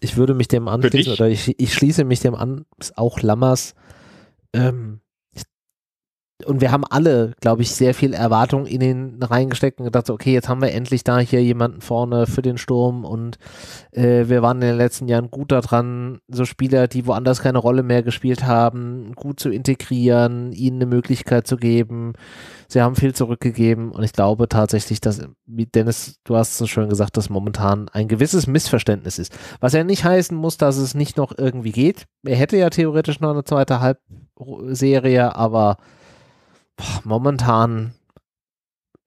ich würde mich dem anschließen oder ich, ich schließe mich dem an, auch Lammers. Ähm, und wir haben alle, glaube ich, sehr viel Erwartung in den reingesteckt und gedacht, okay, jetzt haben wir endlich da hier jemanden vorne für den Sturm und äh, wir waren in den letzten Jahren gut daran, so Spieler, die woanders keine Rolle mehr gespielt haben, gut zu integrieren, ihnen eine Möglichkeit zu geben. Sie haben viel zurückgegeben und ich glaube tatsächlich, dass, wie Dennis, du hast so schön gesagt, dass momentan ein gewisses Missverständnis ist. Was ja nicht heißen muss, dass es nicht noch irgendwie geht. Er hätte ja theoretisch noch eine zweite Halbserie, aber momentan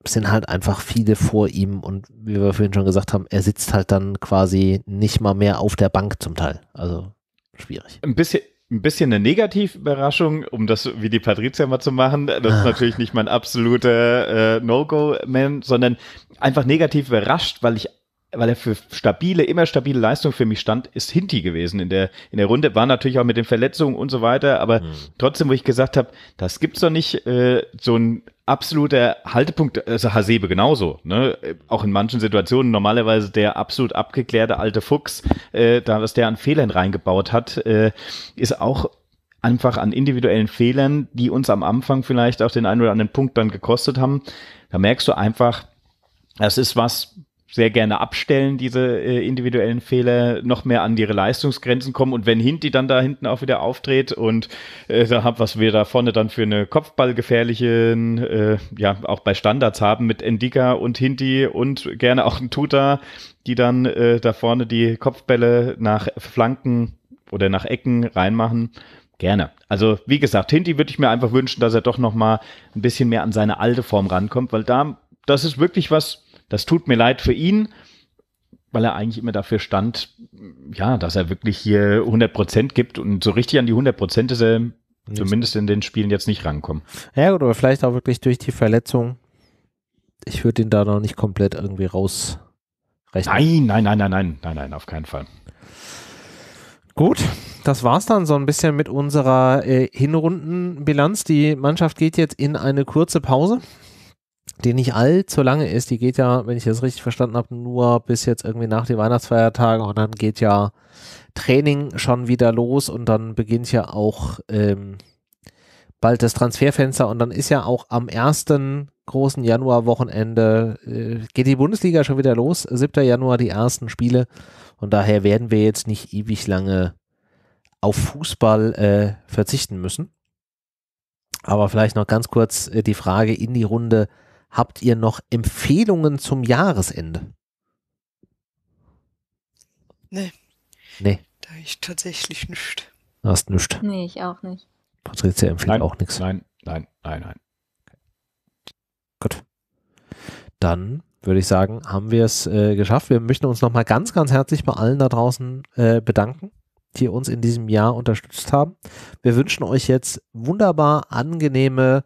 sind halt einfach viele vor ihm und wie wir vorhin schon gesagt haben, er sitzt halt dann quasi nicht mal mehr auf der Bank zum Teil. Also schwierig. Ein bisschen, ein bisschen eine Negativüberraschung, um das wie die Patrizia mal zu machen. Das ist ah. natürlich nicht mein absoluter äh, No-Go-Man, sondern einfach negativ überrascht, weil ich weil er für stabile, immer stabile Leistung für mich stand, ist Hinti gewesen in der, in der Runde. War natürlich auch mit den Verletzungen und so weiter, aber mhm. trotzdem, wo ich gesagt habe, das gibt's doch nicht, äh, so ein absoluter Haltepunkt, also Hasebe genauso, ne? Auch in manchen Situationen normalerweise der absolut abgeklärte alte Fuchs, äh, da was der an Fehlern reingebaut hat, äh, ist auch einfach an individuellen Fehlern, die uns am Anfang vielleicht auch den einen oder anderen Punkt dann gekostet haben. Da merkst du einfach, das ist was, sehr gerne abstellen, diese äh, individuellen Fehler, noch mehr an ihre Leistungsgrenzen kommen und wenn Hinti dann da hinten auch wieder auftritt und äh, da haben, was wir da vorne dann für eine Kopfballgefährliche, äh, ja, auch bei Standards haben mit Endika und Hinti und gerne auch ein Tuta, die dann äh, da vorne die Kopfbälle nach Flanken oder nach Ecken reinmachen. Gerne. Also wie gesagt, Hinti würde ich mir einfach wünschen, dass er doch noch mal ein bisschen mehr an seine alte Form rankommt, weil da das ist wirklich was, das tut mir leid für ihn, weil er eigentlich immer dafür stand, ja, dass er wirklich hier 100 Prozent gibt und so richtig an die 100 Prozent ist er nicht. zumindest in den Spielen jetzt nicht rankommen. Ja, gut, aber vielleicht auch wirklich durch die Verletzung. Ich würde ihn da noch nicht komplett irgendwie rausrechnen. Nein, nein, nein, nein, nein, nein, nein, auf keinen Fall. Gut, das war's dann so ein bisschen mit unserer äh, Hinrundenbilanz. Die Mannschaft geht jetzt in eine kurze Pause die nicht allzu lange ist. Die geht ja, wenn ich das richtig verstanden habe, nur bis jetzt irgendwie nach den Weihnachtsfeiertagen und dann geht ja Training schon wieder los und dann beginnt ja auch ähm, bald das Transferfenster und dann ist ja auch am ersten großen Januarwochenende äh, geht die Bundesliga schon wieder los. 7. Januar die ersten Spiele und daher werden wir jetzt nicht ewig lange auf Fußball äh, verzichten müssen. Aber vielleicht noch ganz kurz äh, die Frage in die Runde. Habt ihr noch Empfehlungen zum Jahresende? Nee. Nee. Da ich tatsächlich nichts. Du hast nichts. Nee, ich auch nicht. Patricia empfiehlt nein, auch nichts. Nein, nein, nein, nein. Gut. Dann würde ich sagen, haben wir es äh, geschafft. Wir möchten uns nochmal ganz, ganz herzlich bei allen da draußen äh, bedanken, die uns in diesem Jahr unterstützt haben. Wir wünschen euch jetzt wunderbar angenehme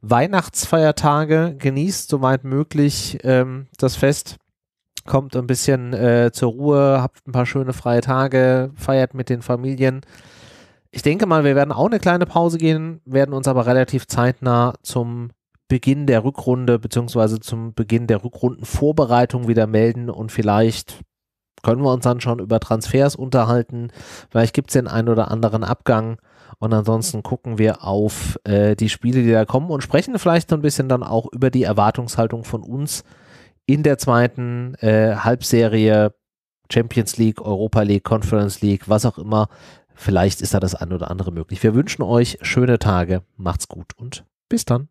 Weihnachtsfeiertage, genießt soweit möglich ähm, das Fest, kommt ein bisschen äh, zur Ruhe, habt ein paar schöne freie Tage, feiert mit den Familien. Ich denke mal, wir werden auch eine kleine Pause gehen, werden uns aber relativ zeitnah zum Beginn der Rückrunde bzw. zum Beginn der Rückrundenvorbereitung wieder melden und vielleicht können wir uns dann schon über Transfers unterhalten. Vielleicht gibt es den einen oder anderen Abgang. Und ansonsten gucken wir auf äh, die Spiele, die da kommen und sprechen vielleicht so ein bisschen dann auch über die Erwartungshaltung von uns in der zweiten äh, Halbserie Champions League, Europa League, Conference League, was auch immer. Vielleicht ist da das ein oder andere möglich. Wir wünschen euch schöne Tage, macht's gut und bis dann.